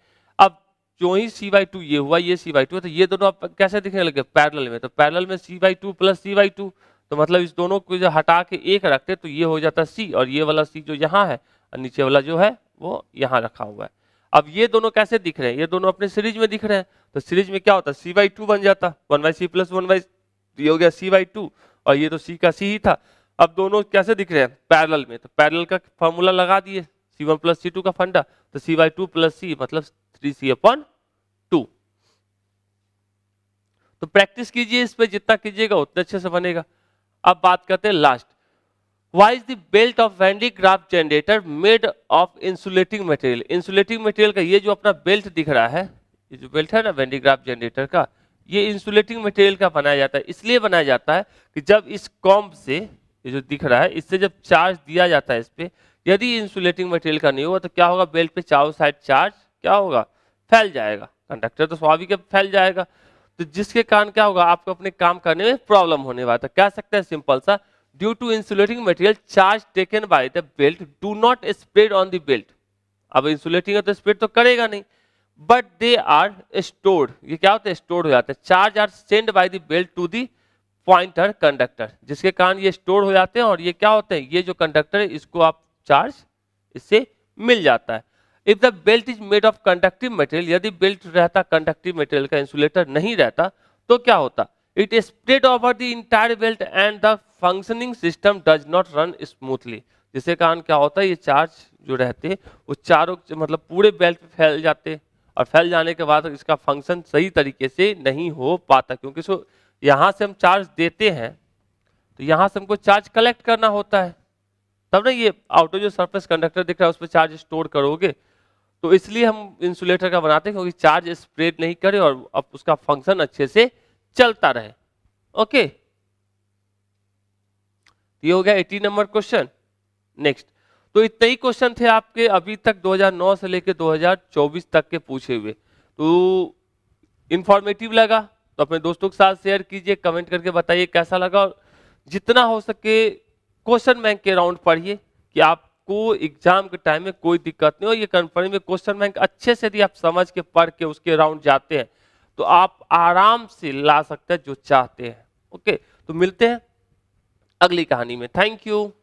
अब जो ही सी वाई टू ये हुआ ये सी वाई टू तो ये दोनों आप कैसे दिखने लगे पैरल में तो पैरल में C by two plus C by two तो मतलब इस दोनों को जो हटा के एक रखते तो ये हो जाता सी और ये वाला सी जो यहाँ है और नीचे वाला जो है वो यहाँ रखा हुआ है अब ये दोनों कैसे दिख रहे हैं ये दोनों अपने सीरीज में दिख रहे हैं तो सीरीज में क्या होता है सी बाई टू बन जाता one by C plus one by ये हो गया सी बाई टू और ये तो सी का सी ही था अब दोनों कैसे दिख रहे हैं पैरल में तो पैरल का फॉर्मूला लगा दिए C one plus C two का फंडा तो C by two plus C मतलब थ्री सी अपॉन टू तो प्रैक्टिस कीजिए इस पर जितना कीजिएगा उतना अच्छे से बनेगा अब बात करते हैं last why is the belt of Van de Graaff generator made of insulating material insulating material का ये जो अपना बेल्ट दिख रहा है ये जो बेल्ट है ना वैंडी ग्राफ जनरेटर का ये इंसुलेटिंग मटेरियल का बनाया जाता है इसलिए बनाया जाता है कि जब इस कॉम्ब से ये जो दिख रहा है इससे जब चार्ज दिया जाता है इस पर यदि इंसुलेटिंग मटेरियल का नहीं होगा तो क्या होगा बेल्ट पे चारों साइड चार्ज क्या होगा फैल जाएगा कंडक्टर तो स्वाभाविक फैल जाएगा तो जिसके कारण क्या होगा आपको अपने काम करने में प्रॉब्लम होने वाला था तो कह सकते हैं सिंपल सा due to insulating material charge taken by the belt do not spread on the belt अब इंसुलेटिंग है तो स्प्रेड तो करेगा नहीं बट दे आर स्टोर्ड ये क्या होता है स्टोर हो जाता है charge are send by the belt to the pointer conductor जिसके कारण ये स्टोर हो जाते हैं और ये क्या होते हैं ये जो कंडक्टर है इसको आप चार्ज इससे मिल जाता है if the belt is made of conductive material यदि बेल्ट रहता कंडक्टिव मटेरियल का इंसुलेटर नहीं रहता तो क्या होता it spread over the entire belt and the functioning system does not run smoothly जिसके कारण क्या होता है ये चार्ज जो रहते हैं वो चारों मतलब पूरे बेल्ट फैल जाते और फैल जाने के बाद इसका फंक्शन सही तरीके से नहीं हो पाता क्योंकि सो यहाँ से हम चार्ज देते हैं तो यहाँ से हमको चार्ज कलेक्ट करना होता है तब ना ये आउटो जो सरफेस कंडक्टर दिख रहा है उस पर चार्ज स्टोर करोगे तो इसलिए हम इंसुलेटर का बनाते हैं क्योंकि चार्ज स्प्रेड नहीं करे और अब उसका फंक्शन अच्छे से चलता रहे ओके तो ये हो गया एटी नंबर क्वेश्चन नेक्स्ट तो इतने ही क्वेश्चन थे आपके अभी तक 2009 से लेकर 2024 तक के पूछे हुए तो इंफॉर्मेटिव लगा तो अपने दोस्तों के साथ शेयर कीजिए कमेंट करके बताइए कैसा लगा और जितना हो सके क्वेश्चन बैंक के राउंड पढ़िए कि आप आपको एग्जाम के टाइम में कोई दिक्कत नहीं हो ये कन्फर्म में क्वेश्चन बैंक अच्छे से यदि आप समझ के पढ़ के उसके राउंड जाते हैं तो आप आराम से ला सकते हैं जो चाहते हैं ओके तो मिलते हैं अगली कहानी में थैंक यू